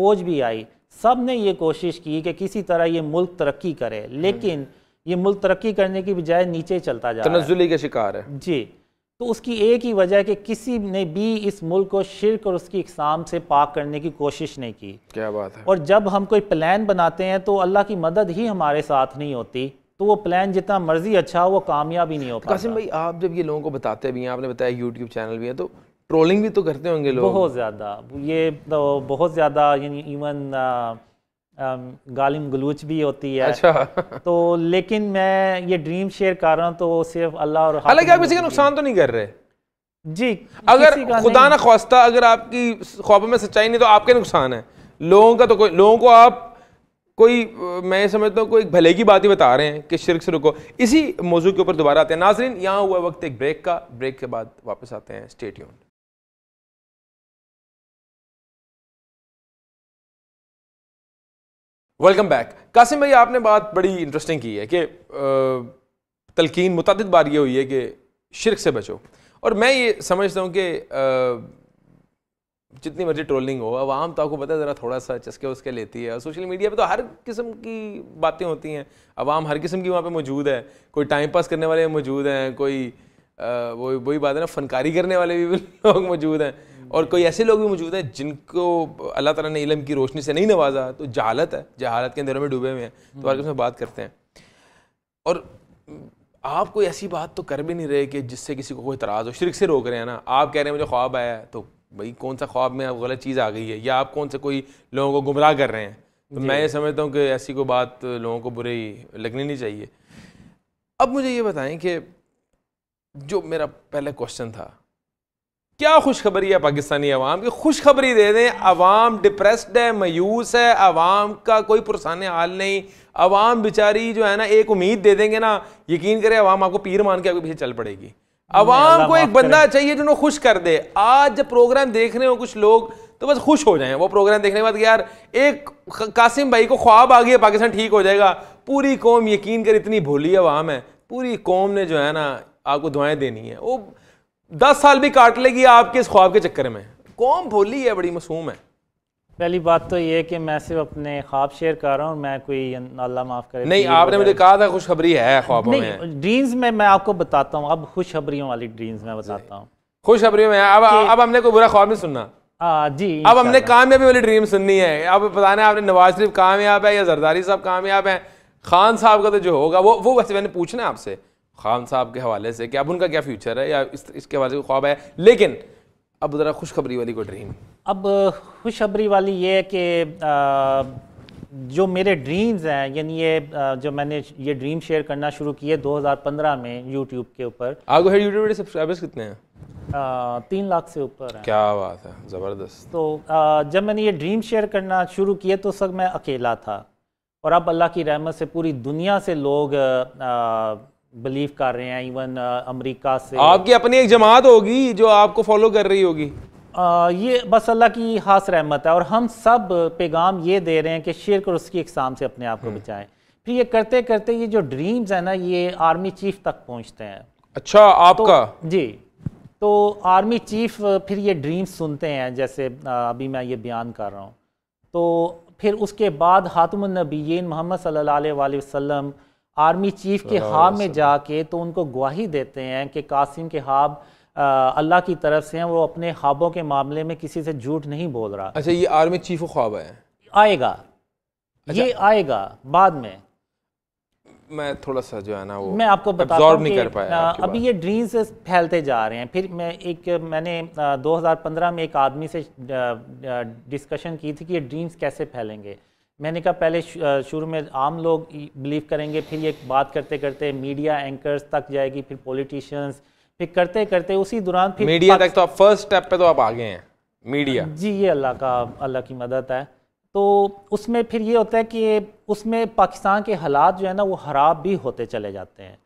फौज भी आई सब ने ये कोशिश की कि किसी तरह ये मुल्क तरक्की करे लेकिन ये मुल्क तरक्की करने की बजाय नीचे चलता जा है का शिकार है जी तो उसकी एक ही वजह कि किसी ने भी इस मुल्क को शिरक और उसकी इकसाम से पाक करने की कोशिश नहीं की क्या बात है और जब हम कोई प्लान बनाते हैं तो अल्लाह की मदद ही हमारे साथ नहीं होती तो वो प्लान जितना मर्जी अच्छा हो वो कामयाब ही नहीं हो पाता कासिम भाई आप जब ये लोगों को बताते भी हैं आपने बताया यूट्यूब चैनल भी है तो ट्रोलिंग भी तो करते होंगे लोग बहुत ज़्यादा ये तो बहुत ज़्यादा यानी इवन गालिम गलूच भी होती है अच्छा तो लेकिन मैं ये ड्रीम शेयर कर रहा हूँ तो सिर्फ अल्लाह और हालांकि आप किसी का नुकसान तो नहीं कर रहे जी अगर खुदा ना खास्ता अगर आपकी ख्वाबों में सच्चाई नहीं तो आपके नुकसान है लोगों का तो कोई लोगों को आप कोई मैं समझता हूँ कोई भले की बात ही बता रहे हैं कि शिरक से रुको इसी मौजू के ऊपर दोबारा आते हैं नाजरीन यहाँ हुआ वक्त एक ब्रेक का ब्रेक के बाद वापस आते हैं स्टेट यून वेलकम बैक कासिम भाई आपने बात बड़ी इंटरेस्टिंग की है कि तलकिन मुतद बार ये हुई है कि शिरक से बचो और मैं ये समझता हूँ कि जितनी मर्जी ट्रोलिंग हो आवाम तो आपको पता है ज़रा थोड़ा सा चस्के उसके लेती है और सोशल मीडिया पे तो हर किस्म की बातें होती हैं आवाम हर किस्म की वहाँ पे मौजूद है कोई टाइम पास करने वाले मौजूद हैं कोई वो वही बात है ना फनकारी करने वाले भी [LAUGHS] लोग मौजूद हैं और कोई ऐसे लोग भी मौजूद हैं जिनको अल्लाह ताला ने इलम की रोशनी से नहीं नवाजा तो जहालत है जहालत के अंदरों में डूबे हुए हैं तो हर हम्म। उसमें बात करते हैं और आप कोई ऐसी बात तो कर भी नहीं रहे कि जिससे किसी को कोई इतराज़ हो शिरक से रोक रहे हैं ना आप कह रहे हैं मुझे ख्वाब आया है तो भाई कौन सा ख्वाब में आप गलत चीज़ आ गई है या आप कौन से कोई लोगों को गुमराह कर रहे हैं तो मैं ये समझता हूँ कि ऐसी कोई बात लोगों को बुरी लगनी नहीं चाहिए अब मुझे ये बताएं कि जो मेरा पहला क्वेश्चन था क्या खुशखबरी है पाकिस्तानी अवाम की खुशखबरी दे दें अवाम डिप्रेस्ड है मायूस है अवाम का कोई पुरसान हाल नहीं अवाम बेचारी जो है ना एक उम्मीद दे देंगे ना यकीन करें अवाम आपको पीर मान के आपके पीछे चल पड़ेगी अवाम को एक बंदा चाहिए जो उन्हें खुश कर दे आज जब प्रोग्राम देख रहे हो कुछ लोग तो बस खुश हो जाए वो प्रोग्राम देखने के बाद यार एक कासिम भाई को ख्वाब आ गया पाकिस्तान ठीक हो जाएगा पूरी कौम यकीन कर इतनी भोली अवाम है पूरी कौम ने जो है ना आपको दुआएं देनी है वो दस साल भी काट लेगी आपके इस ख्वाब के चक्कर में कौम भोली है बड़ी मासूम है पहली बात तो ये कि मैं सिर्फ अपने ख्वाब शेयर कर रहा हूँ मैं कोई अल्लाह माफ़ करे नहीं आपने मुझे कहा था खुशखबरी है ख्वाबों में ड्रीम्स में मैं आपको बताता हूँ अब खुशखबरियों वाली ड्रीम्स में बताता हूँ खुशखबरियों में अब अब हमने कोई बुरा ख्वाब नहीं सुनना आ, जी अब हमने कामयाबी वाली ड्रीम सुननी है अब पता नहीं आपने नवाज शरीफ कामयाब है या जरदारी साहब कामयाब है खान साहब का तो जो होगा वो वो वैसे मैंने पूछना है आपसे खान साहब के हवाले से कि अब उनका क्या फ्यूचर है या इस, इसके हवाले से ख्वाब है लेकिन अब ज़रा खुशखबरी वाली को ड्रीम अब खुशखबरी वाली ये है कि जो मेरे ड्रीम्स हैं यानी ये जो मैंने ये ड्रीम शेयर करना शुरू किए 2015 में यूट्यूब के ऊपर आगे है यूट्यूब सब्सक्राइबर्स कितने हैं तीन लाख से ऊपर है क्या बात है ज़बरदस्त तो आ, जब मैंने ये ड्रीम शेयर करना शुरू किए तो सब मैं अकेला था और अब अल्लाह की रहमत से पूरी दुनिया से लोग आ, बिलीव कर रहे हैं इवन uh, अमेरिका से आपकी अपनी एक जमात होगी जो आपको फॉलो कर रही होगी ये बस अल्लाह की खास रहमत है और हम सब पैगाम ये दे रहे हैं कि शिरक और उसकी इकसाम से अपने आप को हम्म। बचाएं फिर ये करते करते ये जो ड्रीम्स है ना ये आर्मी चीफ तक पहुंचते हैं अच्छा आपका तो, जी तो आर्मी चीफ फिर ये ड्रीम्स सुनते हैं जैसे अभी मैं ये बयान कर रहा हूँ तो फिर उसके बाद हातमनबीन मोहम्मद सल्ला वसम आर्मी चीफ के हाब में जाके तो उनको गवाही देते हैं कि कासिम के हाब अल्लाह की तरफ से हैं वो अपने ख्वाबों के मामले में किसी से झूठ नहीं बोल रहा अच्छा ये आर्मी चीफ ख्वाब है आएगा अच्छा, ये आएगा बाद में मैं थोड़ा सा जो है ना वो मैं आपको बता नहीं कर पाया अभी ये ड्रीम्स फैलते जा रहे हैं फिर मैं एक मैंने 2015 में एक आदमी से डिस्कशन की थी कि ये ड्रीम्स कैसे फैलेंगे मैंने कहा पहले शुरू में आम लोग बिलीव करेंगे फिर ये बात करते करते मीडिया एंकर्स तक जाएगी फिर पॉलिटिशियंस फिर करते करते उसी दौरान फिर मीडिया तक तो आप फर्स्ट स्टेप पे तो आप आ गए हैं मीडिया जी ये अल्लाह का अल्लाह की मदद है तो उसमें फिर ये होता है कि उसमें पाकिस्तान के हालात जो है ना वो खराब भी होते चले जाते हैं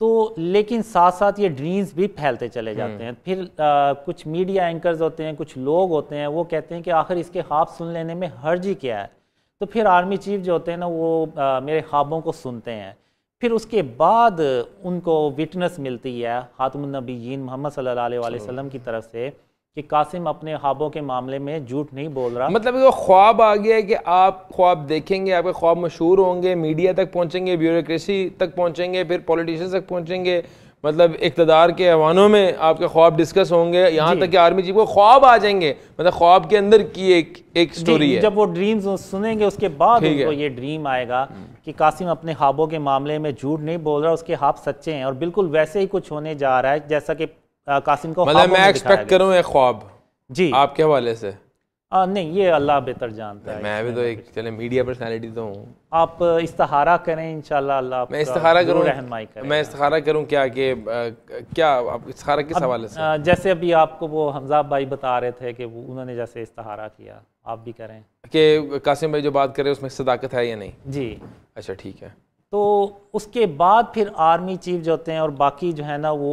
तो लेकिन साथ साथ ये ड्रीम्स भी फैलते चले हम्म। जाते हैं फिर आ, कुछ मीडिया एंकर्स होते हैं कुछ लोग होते हैं वो कहते हैं कि आखिर इसके ख्वाब सुन लेने में हर्जी क्या है तो फिर आर्मी चीफ जो होते हैं ना वो आ, मेरे ख्वाबों को सुनते हैं फिर उसके बाद उनको विटनेस मिलती है हातमनबीन मोहम्मद सल्ला की तरफ से कि कासिम अपने ख्वाबों के मामले में झूठ नहीं बोल रहा मतलब वो ख्वाब आ गया है कि आप ख्वाब देखेंगे आपके ख्वाब मशहूर होंगे मीडिया तक पहुंचेंगे ब्यूरोक्रेसी तक पहुंचेंगे फिर पॉलिटिशियंस तक पहुंचेंगे मतलब इकतदार के ऐवानों में आपके ख्वाब डिस्कस होंगे यहाँ तक कि आर्मी चीफ को ख्वाब आ जाएंगे मतलब ख्वाब के अंदर की एक एक स्टोरी है जब वो ड्रीम्स सुनेंगे उसके बाद उनको ये ड्रीम आएगा कि कासिम अपने हाबों के मामले में झूठ नहीं बोल रहा उसके हाब सच्चे हैं और बिल्कुल वैसे ही कुछ होने जा रहा है जैसा कि कासिम को मतलब मैं एक्सपेक्ट करूँ एक ख्वाब जी आपके हवाले से અને નયે અલ્લાહ બેતર જાનતા હૈ મે ભી તો એક ચલે મીડિયા પર્સનાલિટી તો હું આપ ઇસ્તિહારા કરે ઇન્શાલ્લાહ અલ્લાહ આપ મે ઇસ્તિહારા કરું અને રહેનમાઈ કરે મે ઇસ્તિહારા કરું કે ક્યા કે આપ ઇસ્તિહારા કે હિસાબ લે સૈ જૈસે અબી આપકો વો હમઝાભાઈ બતા રહે થે કે વો ઉનહોને જૈસે ઇસ્તિહારા કિયા આપ ભી કરે કે કાસિમ ભાઈ જો બાત કરે ઉસમે સિદਾਕત હૈ કે નહીં જી અચ્છા ઠીક હૈ તો ઉસકે બાદ ફિર આર્મી ચીફ જોતે હે ઓર બાકી જો હે ના વો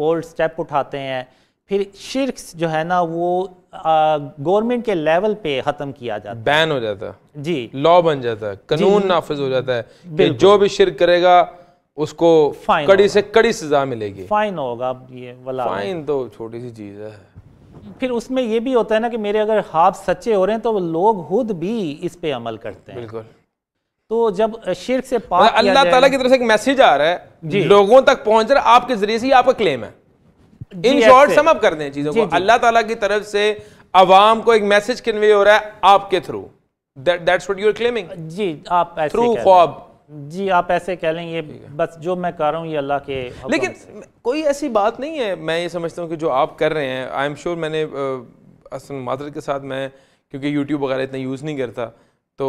બોલ્ડ સ્ટેપ ઉઠાતે હે फिर शिरक जो है ना वो गवर्नमेंट के लेवल पे ख़त्म किया जाता बैन हो जाता जी लॉ बन जाता है कानून नाफिज हो जाता है कि जो भी शिरक करेगा उसको फाइन कड़ी से कड़ी सजा मिलेगी फाइन होगा ये वाला फाइन तो छोटी सी चीज़ है फिर उसमें ये भी होता है ना कि मेरे अगर हाथ सच्चे हो रहे हैं तो लोग खुद भी इस पे अमल करते हैं बिल्कुल तो जब शिरक से मतलब पाक अल्लाह ताला की तरफ से एक मैसेज आ रहा है जी लोगों तक पहुंच रहा है आपके जरिए से ही आपका क्लेम है इन शॉर्ट सम अप कर दें चीजों को अल्लाह ताला की तरफ से अवाम को एक मैसेज कन्वे हो रहा है आपके through that's what you are claiming जी आप ऐसे थ्रू ख्वाब जी आप ऐसे कह लें ये बस जो मैं कर रहा हूँ ये अल्लाह के लेकिन कोई ऐसी बात नहीं है मैं ये समझता हूँ कि जो आप कर रहे हैं आई एम श्योर मैंने असल मादर के साथ मैं क्योंकि यूट्यूब वगैरह इतना यूज़ नहीं करता तो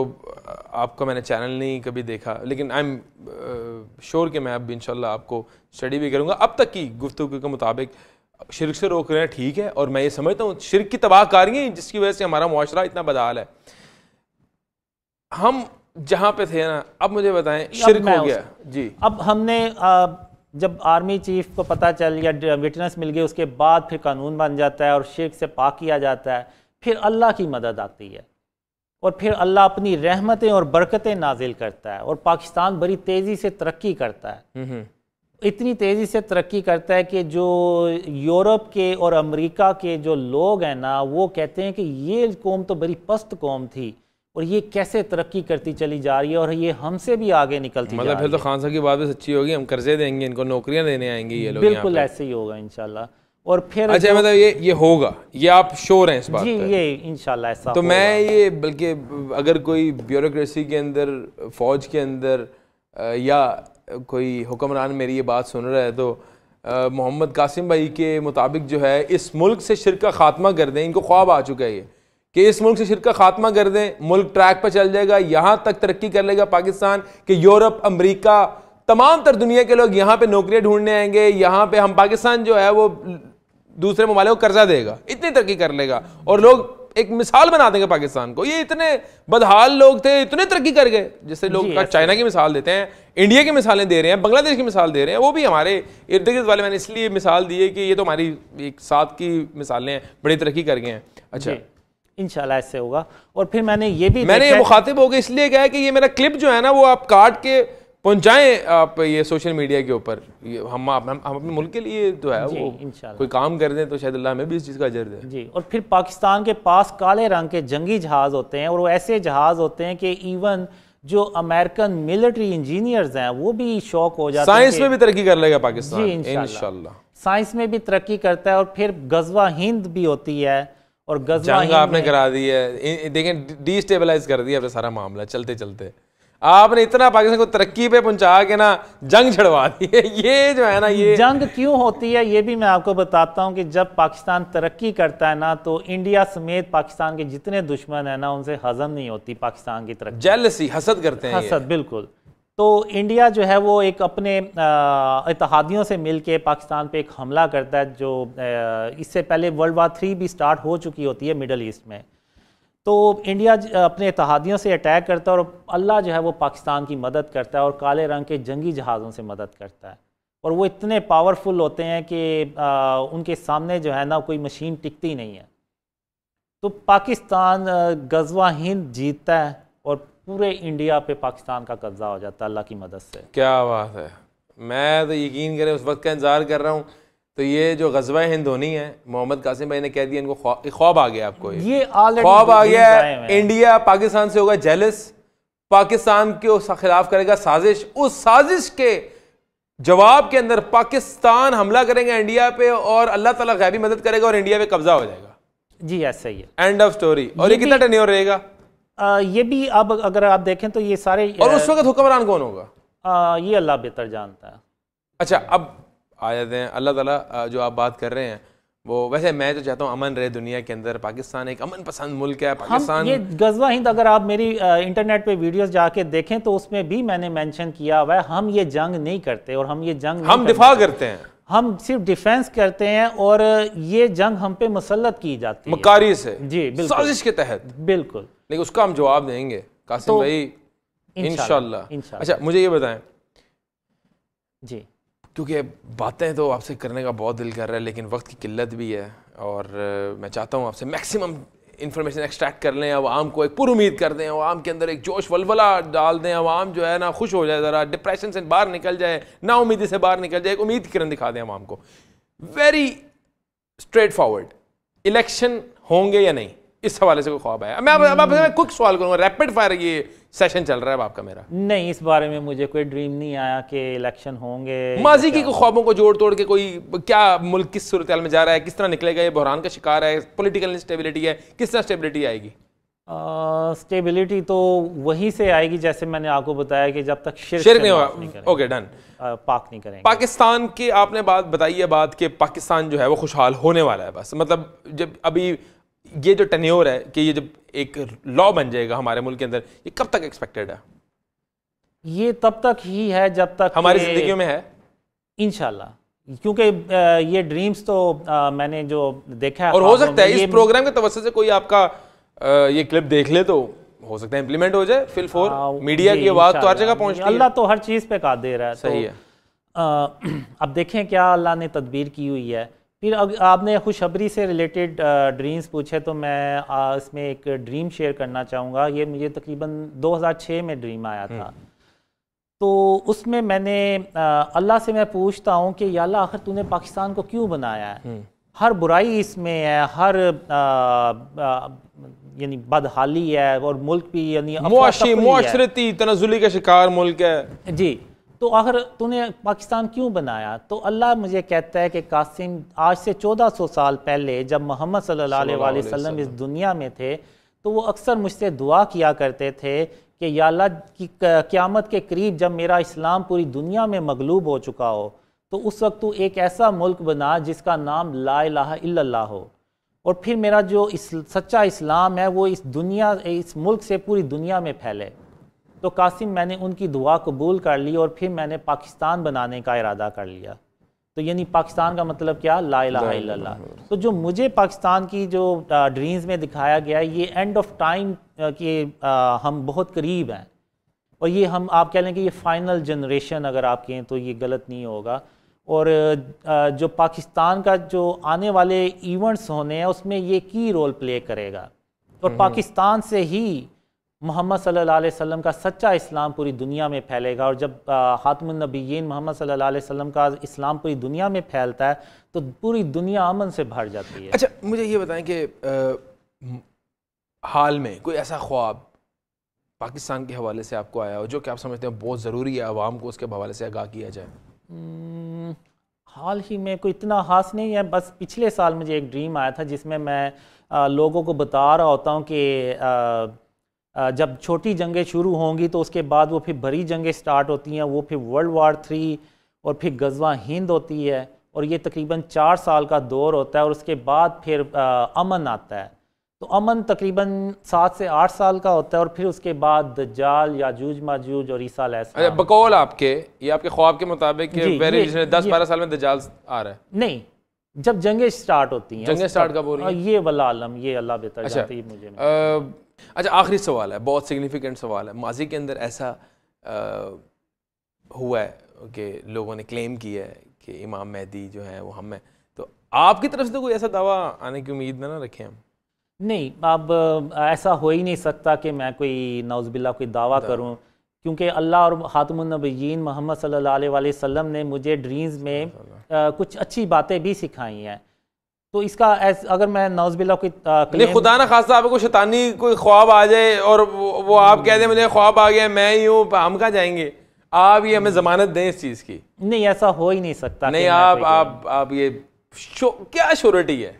आपका मैंने चैनल नहीं कभी देखा लेकिन आई एम श्योर कि मैं अब इंशाल्लाह आपको स्टडी भी करूँगा अब तक की गुफ्तु के मुताबिक शिरक से रोक रहे हैं ठीक है और मैं ये समझता हूँ शिरक की तबाह है जिसकी वजह से हमारा मुआरा इतना बदहाल है हम जहाँ पे थे ना अब मुझे बताएं शिरक हो गया जी अब हमने आ, जब आर्मी चीफ को पता चल गया विटनेस मिल गई उसके बाद फिर कानून बन जाता है और शिरक से पाक किया जाता है फिर अल्लाह की मदद आती है और फिर अल्लाह अपनी रहमतें और बरकतें नाजिल करता है और पाकिस्तान बड़ी तेज़ी से तरक्की करता है हम्म, हम्म। इतनी तेज़ी से तरक्की करता है कि जो यूरोप के और अमेरिका के जो लोग हैं ना वो कहते हैं कि ये कौम तो बड़ी पस्त कौम थी और ये कैसे तरक्की करती चली जा रही है और ये हमसे भी आगे निकलती मतलब फिर तो खान साहब की बात भी सच्ची होगी हम कर्जे देंगे इनको नौकरियां देने आएंगे ये लोग बिल्कुल ऐसे ही होगा इनशाला और फिर अच्छा मतलब ये ये होगा ये आप शोर हैं इस बात जी पर? ये इनशाला ऐसा तो मैं ये बल्कि अगर कोई ब्यूरोक्रेसी के अंदर फौज के अंदर या कोई हुक्मरान मेरी ये बात सुन रहा है तो मोहम्मद कासिम भाई के मुताबिक जो है इस मुल्क से शिर का खात्मा कर दें इनको ख्वाब आ चुका है ये कि इस मुल्क से शिर का खात्मा कर दें मुल्क ट्रैक पर चल जाएगा यहाँ तक तरक्की कर लेगा पाकिस्तान कि यूरोप अमरीका तमाम तर दुनिया के लोग यहाँ पे नौकरियाँ ढूंढने आएंगे यहाँ पे हम पाकिस्तान जो है वो दूसरे ममालिक को कर्जा देगा इतनी तरक्की कर लेगा और लोग एक मिसाल बना देंगे पाकिस्तान को ये इतने बदहाल लोग थे इतने तरक्की कर गए जैसे लोग चाइना की मिसाल देते हैं इंडिया की मिसालें दे रहे हैं बांग्लादेश की मिसाल दे रहे हैं वो भी हमारे इर्द गिर्द वाले मैंने इसलिए मिसाल दी है कि ये तो हमारी एक साथ की मिसालें हैं बड़ी तरक्की कर गए हैं अच्छा इनशाला ऐसे होगा और फिर मैंने ये भी मैंने ये मुखातिब हो गया इसलिए कहा कि ये मेरा क्लिप जो है ना वो आप काट के पहुंचाएं आप ये सोशल मीडिया के ऊपर हम हम हम अपने मुल्क के लिए तो है वो कोई काम कर दें तो शायद अल्लाह हमें भी इस चीज़ का अजर दे जी और फिर पाकिस्तान के पास काले रंग के जंगी जहाज़ होते हैं और वो ऐसे जहाज़ होते हैं कि इवन जो अमेरिकन मिलिट्री इंजीनियर्स हैं वो भी शौक हो जाते हैं साइंस में भी तरक्की कर लेगा पाकिस्तान जी इंशाल्लाह साइंस में भी तरक्की करता है और फिर गजवा हिंद भी होती है और गजवा आपने करा दी है देखें डिस्टेबलाइज कर दिया अपना सारा मामला चलते चलते आपने इतना पाकिस्तान को तरक्की पे पहुंचा के ना जंग छड़वा दी है [LAUGHS] ये जो है ना ये जंग क्यों होती है ये भी मैं आपको बताता हूँ कि जब पाकिस्तान तरक्की करता है ना तो इंडिया समेत पाकिस्तान के जितने दुश्मन है ना उनसे हजम नहीं होती पाकिस्तान की तरफ जेलसी हसद करते हैं हसद बिल्कुल तो इंडिया जो है वो एक अपने इतिहादियों से मिल के पाकिस्तान पे एक हमला करता है जो इससे पहले वर्ल्ड वार थ्री भी स्टार्ट हो चुकी होती है मिडल ईस्ट में तो इंडिया अपने इतिहादियों से अटैक करता है और अल्लाह जो है वो पाकिस्तान की मदद करता है और काले रंग के जंगी जहाज़ों से मदद करता है और वो इतने पावरफुल होते हैं कि आ, उनके सामने जो है ना कोई मशीन टिकती नहीं है तो पाकिस्तान गजवा हिंद जीतता है और पूरे इंडिया पे पाकिस्तान का कब्ज़ा हो जाता है अल्लाह की मदद से क्या बात है मैं तो यकीन करें उस वक्त का इंतज़ार कर रहा हूँ तो ये जो गजवा हिंद होनी है मोहम्मद कासिम भाई ने कह दिया इनको ख्वाब आ गया आपको ये ख्वाब आ गया इंडिया पाकिस्तान से होगा जेलस पाकिस्तान के उस खिलाफ करेगा साजिश उस साजिश के जवाब के अंदर पाकिस्तान हमला करेगा इंडिया पे और अल्लाह ताला गैबी मदद करेगा और इंडिया पे कब्जा हो जाएगा जी ऐसा ही है एंड ऑफ स्टोरी और ये, ये कितना टेन्योर रहेगा ये भी अब अगर आप देखें तो ये सारे और उस वक्त हुक्मरान कौन होगा आ, ये अल्लाह बेहतर जानता है अच्छा अब आ जाते हैं अल्लाह ताला जो आप बात कर रहे हैं वो वैसे मैं तो चाहता हूँ अमन रहे दुनिया के अंदर पाकिस्तान एक अमन पसंद मुल्क है पाकिस्तान ये गजवा हिंद अगर आप मेरी इंटरनेट पे वीडियोस जाके देखें तो उसमें भी मैंने मेंशन किया हुआ है हम ये जंग नहीं करते और हम ये जंग हम दिफा करते हैं हम सिर्फ डिफेंस करते हैं और ये जंग हम पे मुसलत की जाती है मकारी से जी बिल्कुल साजिश के तहत बिल्कुल लेकिन उसका हम जवाब देंगे कासिम तो भाई इनशाला अच्छा मुझे ये बताएं जी क्योंकि बातें तो आपसे करने का बहुत दिल कर रहा है लेकिन वक्त की किल्लत भी है और मैं चाहता हूँ आपसे मैक्सिमम इन्फॉर्मेशन एक्सट्रैक्ट कर लें आवाम को एक पुर उम्मीद कर दें आवाम के अंदर एक जोश वलवला डाल दें आवाम जो है ना खुश हो जाए ज़रा डिप्रेशन से बाहर निकल जाए ना उम्मीदी से बाहर निकल जाए एक उम्मीद किरण दिखा दें आवाम को वेरी स्ट्रेट फॉरवर्ड इलेक्शन होंगे या नहीं इस हवाले से कोई ख्वाब है मैं अब आपसे क्विक सवाल करूँगा रैपिड फायर ये सेशन चल रहा है आपका मेरा नहीं इस बारे में मुझे कोई ड्रीम नहीं आया कि इलेक्शन होंगे माजी की ख्वाबों को जोड़ तोड़ के कोई क्या मुल्क किस सूरत में जा रहा है किस तरह निकलेगा ये बहरान का शिकार है पोलिटिकल इंस्टेबिलिटी है किस तरह स्टेबिलिटी आएगी स्टेबिलिटी uh, तो वहीं से आएगी जैसे मैंने आपको बताया कि जब तक शिर्क, शिर्क नहीं होगा ओके डन पाक नहीं करेंगे पाकिस्तान के आपने बात बताई है बात कि पाकिस्तान जो है वो खुशहाल होने वाला है बस मतलब जब अभी ये जो टेन्योर है कि ये जब एक लॉ बन जाएगा हमारे मुल्क के अंदर ये कब तक एक्सपेक्टेड है ये तब तक ही है जब तक हमारी जिंदगी में है इनशाला क्योंकि ये ड्रीम्स तो आ, मैंने जो देखा है और हो सकता है इस प्रोग्राम के तवस्त से कोई आपका आ, ये क्लिप देख ले तो हो सकता है इम्प्लीमेंट हो जाए फिल फोर मीडिया की आवाज तो हर जगह पहुंच है अल्लाह तो हर चीज पे का दे रहा है तो, सही तो, है आ, [CLEARS THROAT] अब देखें क्या अल्लाह ने तदबीर की हुई है फिर आपने खुशखबरी से रिलेटेड ड्रीम्स पूछे तो मैं इसमें एक ड्रीम शेयर करना चाहूँगा ये मुझे तकरीबन 2006 में ड्रीम आया था हम्म। तो उसमें मैंने अल्लाह से मैं पूछता हूँ कि याल्ला आखिर तूने पाकिस्तान को क्यों बनाया है हम्म। हर बुराई इसमें है हर यानी बदहाली है और मुल्क भी यानी का शिकार मुल्क है जी तो आखिर तूने पाकिस्तान क्यों बनाया तो अल्लाह मुझे कहता है कि कासिम आज से 1400 साल पहले जब मोहम्मद सल्लल्लाहु अलैहि वसल्लम इस दुनिया में थे तो वो अक्सर मुझसे दुआ किया करते थे कि या की क़्यामत के करीब जब मेरा इस्लाम पूरी दुनिया में मगलूब हो चुका हो तो उस वक्त तू एक ऐसा मुल्क बना जिसका नाम ला इला हो और फिर मेरा जो इस सच्चा इस्लाम है वो इस दुनिया इस मुल्क से पूरी दुनिया में फैले तो कासिम मैंने उनकी दुआ कबूल कर ली और फिर मैंने पाकिस्तान बनाने का इरादा कर लिया तो यानी पाकिस्तान का मतलब क्या ला ला तो जो मुझे पाकिस्तान की जो ड्रीम्स में दिखाया गया ये एंड ऑफ टाइम के हम बहुत करीब हैं और ये हम आप कह लें कि ये फाइनल जनरेशन अगर आप कहें तो ये गलत नहीं होगा और जो पाकिस्तान का जो आने वाले इवेंट्स होने हैं उसमें ये की रोल प्ले करेगा और हम्म। पाकिस्तान से ही मोहम्मद सल्लल्लाहु अलैहि वसल्लम का सच्चा इस्लाम पूरी दुनिया में फैलेगा और जब हातमनबीन मोहम्मद सल्लल्लाहु अलैहि वसल्लम का इस्लाम पूरी दुनिया में फैलता है तो पूरी दुनिया अमन से भर जाती है अच्छा मुझे ये बताएं कि हाल में कोई ऐसा ख्वाब पाकिस्तान के हवाले से आपको आया हो जो कि आप समझते हैं बहुत ज़रूरी है आवाम को उसके हवाले से आगाह किया जाए हम्म, हाल ही में कोई इतना खास नहीं है बस पिछले साल मुझे एक ड्रीम आया था जिसमें मैं आ, लोगों को बता रहा होता हूँ कि जब छोटी जंगें शुरू होंगी तो उसके बाद वो फिर बड़ी जंगें स्टार्ट होती हैं वो फिर वर्ल्ड वार थ्री और फिर गजवा हिंद होती है और ये तकरीबन चार साल का दौर होता है और उसके बाद फिर आ, अमन आता है तो अमन तकरीबन सात से आठ साल का होता है और फिर उसके बाद या जूज माजूज और ईसा अच्छा, बकौल आपके ये आपके ख्वाब के मुताबिक दस बारह साल में दज्जाल आ रहा है नहीं जब जंगे स्टार्ट होती हैं जंगे स्टार्ट कब हो रही है ये वाला आलम ये अल्लाह बेहतर अच्छा, जानते मुझे आ, अच्छा आखिरी सवाल है बहुत सिग्निफिकेंट सवाल है माजी के अंदर ऐसा आ, हुआ है कि लोगों ने क्लेम किया है कि इमाम मेहदी जो है वो हम तो आपकी तरफ से तो कोई ऐसा दावा आने की उम्मीद ना ना रखें हम नहीं अब ऐसा हो ही नहीं सकता कि मैं कोई नौजबिल्ला कोई दावा करूं क्योंकि अल्लाह और ख़ातमनबीन मोहम्मद सल्ला वसम ने मुझे ड्रीम्स में आ, कुछ अच्छी बातें भी सिखाई हैं तो इसका एस, अगर मैं नौजबिल्ला की नहीं खुदा ना खासा आपको शैतानी कोई ख्वाब आ जाए और वो, वो आप कह दें मुझे ख्वाब आ गया मैं ही हूँ हम कहाँ जाएंगे आप ये हमें ज़मानत दें इस चीज़ की नहीं ऐसा हो ही नहीं सकता नहीं आप आप आप ये क्या श्योरिटी है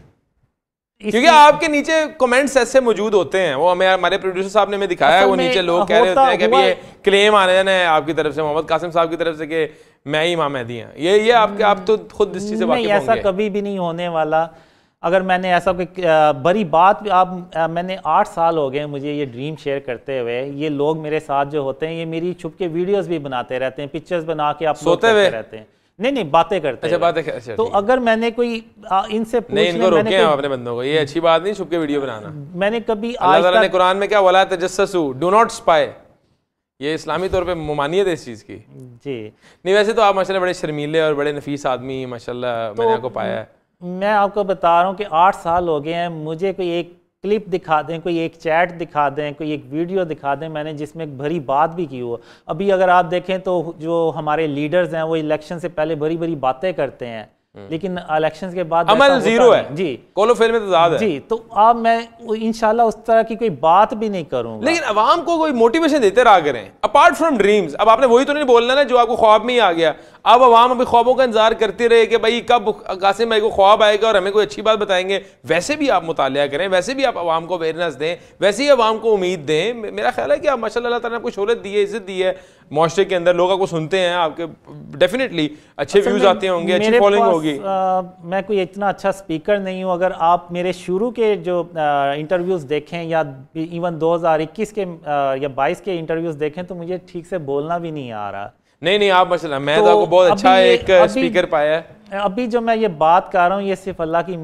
क्योंकि आपके नीचे कमेंट्स ऐसे मौजूद होते हैं वो हमें हमारे प्रोड्यूसर साहब ने हमें दिखाया है वो नीचे लोग कह रहे होते हैं कि ये क्लेम आ रहे हैं आपकी तरफ से मोहम्मद कासिम साहब की तरफ से कि मैं ही इमाम मेहदी हैं ये ये आपके आप तो खुद इस चीज़ से ऐसा कभी भी नहीं होने वाला अगर मैंने ऐसा कोई बड़ी बात भी आप मैंने आठ साल हो गए मुझे ये ड्रीम शेयर करते हुए ये लोग मेरे साथ जो होते हैं ये मेरी छुप के वीडियोज़ भी बनाते रहते हैं पिक्चर्स बना के आप सोते हुए रहते हैं नहीं नहीं बातें करते अच्छा बातें अच्छा, तो अगर मैंने कोई आ, इनसे नहीं इनको रोके हैं अपने बंदों को ये अच्छी बात नहीं छुप के वीडियो बनाना मैंने कभी आज तक... ने कुरान में क्या बोला तजस्सू डू नॉट स्पाई ये इस्लामी तौर पे मुमानियत है इस चीज़ की जी नहीं वैसे तो आप माशाल्लाह बड़े शर्मीले और बड़े नफीस आदमी माशाल्लाह तो मैंने आपको पाया है मैं आपको बता रहा हूँ कि आठ साल हो गए हैं मुझे कोई एक क्लिप दिखा दें कोई एक चैट दिखा दें कोई एक वीडियो दिखा दें मैंने जिसमें एक भरी बात भी की हो अभी अगर आप देखें तो जो हमारे लीडर्स हैं वो इलेक्शन से पहले भरी भरी बातें करते हैं हम्म। लेकिन इलेक्शन के बाद अमल जीरो है जी कोलो फेल में तो ज्यादा है जी तो आप मैं इनशाला उस तरह की कोई बात भी नहीं करूंगा लेकिन अवाम को कोई मोटिवेशन देते रहा करें अपार्ट फ्रॉम ड्रीम्स अब आपने वही तो नहीं बोलना ना जो आपको ख्वाब में ही आ गया अब आवाम अभी ख्वाबों का इंतजार करते रहे कि भाई कब कासिम भाई को ख्वाब आएगा और हमें कोई अच्छी बात बताएंगे वैसे भी आप मुताल करें वैसे भी आप आवाम को अवेयरनेस दें वैसे ही आवाम को उम्मीद दें मेरा ख्याल है कि आप माशा अल्लाह तक शहरत दी है इज्जत दी है मुआरे के अंदर लोग आपको सुनते हैं आपके डेफिनेटली अच्छे व्यूज अच्छा, आते होंगे अच्छी फॉलोइंग होगी मैं कोई इतना अच्छा स्पीकर नहीं हूँ अगर आप मेरे शुरू के जो इंटरव्यूज़ देखें या इवन दो के या बाईस के इंटरव्यूज़ देखें तो मुझे ठीक से बोलना भी नहीं आ रहा नहीं नहीं आप मसला मैं तो, तो, आपको बहुत अच्छा एक स्पीकर पाया है अभी जो मैं ये बात कर रहा हूँ ये सिर्फ अल्लाह की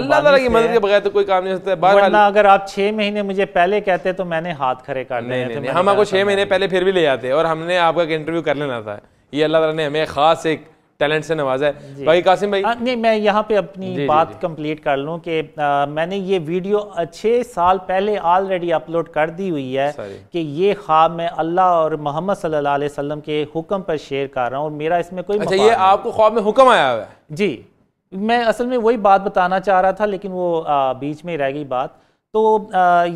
अल्लाह ताला की मदद के बगैर तो कोई काम नहीं होता है वरना अगर आप छह महीने मुझे पहले कहते तो मैंने हाथ खड़े कर लेने तो हम आपको छह महीने पहले फिर भी ले जाते और हमने आपका इंटरव्यू कर लेना था ये अल्लाह ताला ने हमें खास एक टैलेंट से नवाजा है भाई कासिम भाई आ, नहीं मैं यहाँ पे अपनी जी, बात कंप्लीट कर लूँ कि मैंने ये वीडियो छः साल पहले ऑलरेडी अपलोड कर दी हुई है कि ये ख्वाब मैं अल्लाह और मोहम्मद सल्लल्लाहु अलैहि वसल्लम के हुक्म पर शेयर कर रहा हूँ और मेरा इसमें कोई अच्छा ये आपको ख्वाब में हुक्म आया हुआ है जी मैं असल में वही बात बताना चाह रहा था लेकिन वो बीच में रह गई बात तो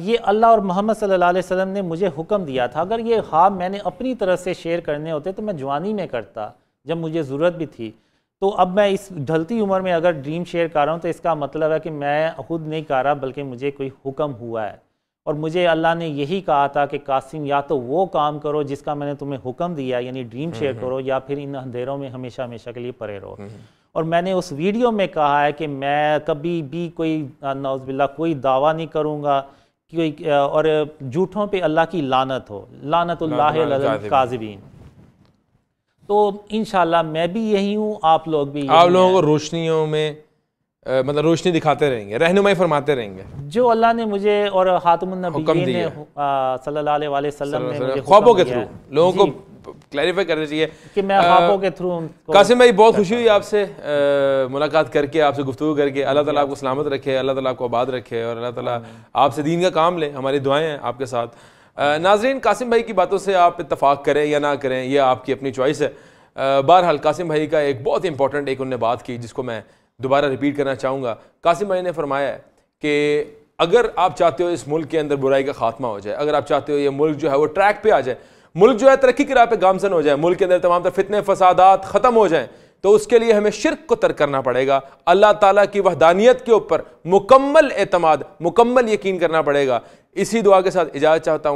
ये अल्लाह और मोहम्मद सल्लल्लाहु अलैहि वसल्लम ने मुझे हुक्म दिया था अगर ये ख्वाब मैंने अपनी तरफ से शेयर करने होते तो मैं जवानी में करता जब मुझे ज़रूरत भी थी तो अब मैं इस ढलती उम्र में अगर ड्रीम शेयर कर रहा हूँ तो इसका मतलब है कि मैं खुद नहीं कर रहा बल्कि मुझे कोई हुक्म हुआ है और मुझे अल्लाह ने यही कहा था कि कासिम या तो वो काम करो जिसका मैंने तुम्हें हुक्म दिया यानी ड्रीम शेयर हम्म, करो हम्म। या फिर इन अंधेरों में हमेशा हमेशा के लिए परे रहो हम्म, और मैंने उस वीडियो में कहा है कि मैं कभी भी कोई नौजबिल्ला कोई दावा नहीं करूँगा कोई और झूठों पे अल्लाह की लानत हो लानत काजबीन तो इन मैं भी यही हूँ आप लोग भी आप लोगों को रोशनियों में आ, मतलब रोशनी दिखाते रहेंगे रहनुमाई फरमाते रहेंगे जो अल्लाह ने मुझे और हातमनबी ख्वाबों के थ्रू लोगों को क्लैरिफाई करना चाहिए कि मैं ख्वाबों के थ्रू कासिम भाई बहुत खुशी हुई आपसे मुलाकात करके आपसे गुफ्तु करके अल्लाह ताला आपको सलामत रखे अल्लाह ताला आपको आबाद रखे और अल्लाह ताला आपसे दीन का काम ले हमारी दुआएं हैं आपके साथ नाजरीन कासिम भाई की बातों से आप इतफाक़ करें या ना करें यह आपकी अपनी चॉइस है बहरहाल कासिम भाई का एक बहुत इंपॉर्टेंट एक उनने बात की जिसको मैं दोबारा रिपीट करना चाहूँगा कासिम भाई ने फरमाया कि अगर आप चाहते हो इस मुल्क के अंदर बुराई का खात्मा हो जाए अगर आप चाहते हो ये मुल्क जो है वो ट्रैक पे आ जाए मुल्क जो है तरक्की की राह पे गामसन हो जाए मुल्क के अंदर तमाम फितने फसादात ख़त्म हो जाएँ तो उसके लिए हमें शिरक को तर्क करना पड़ेगा अल्लाह ताला की वहदानियत के ऊपर मुकम्मल एतमाद मुकम्मल यकीन करना पड़ेगा इसी दुआ के साथ इजाज़त चाहता हूँ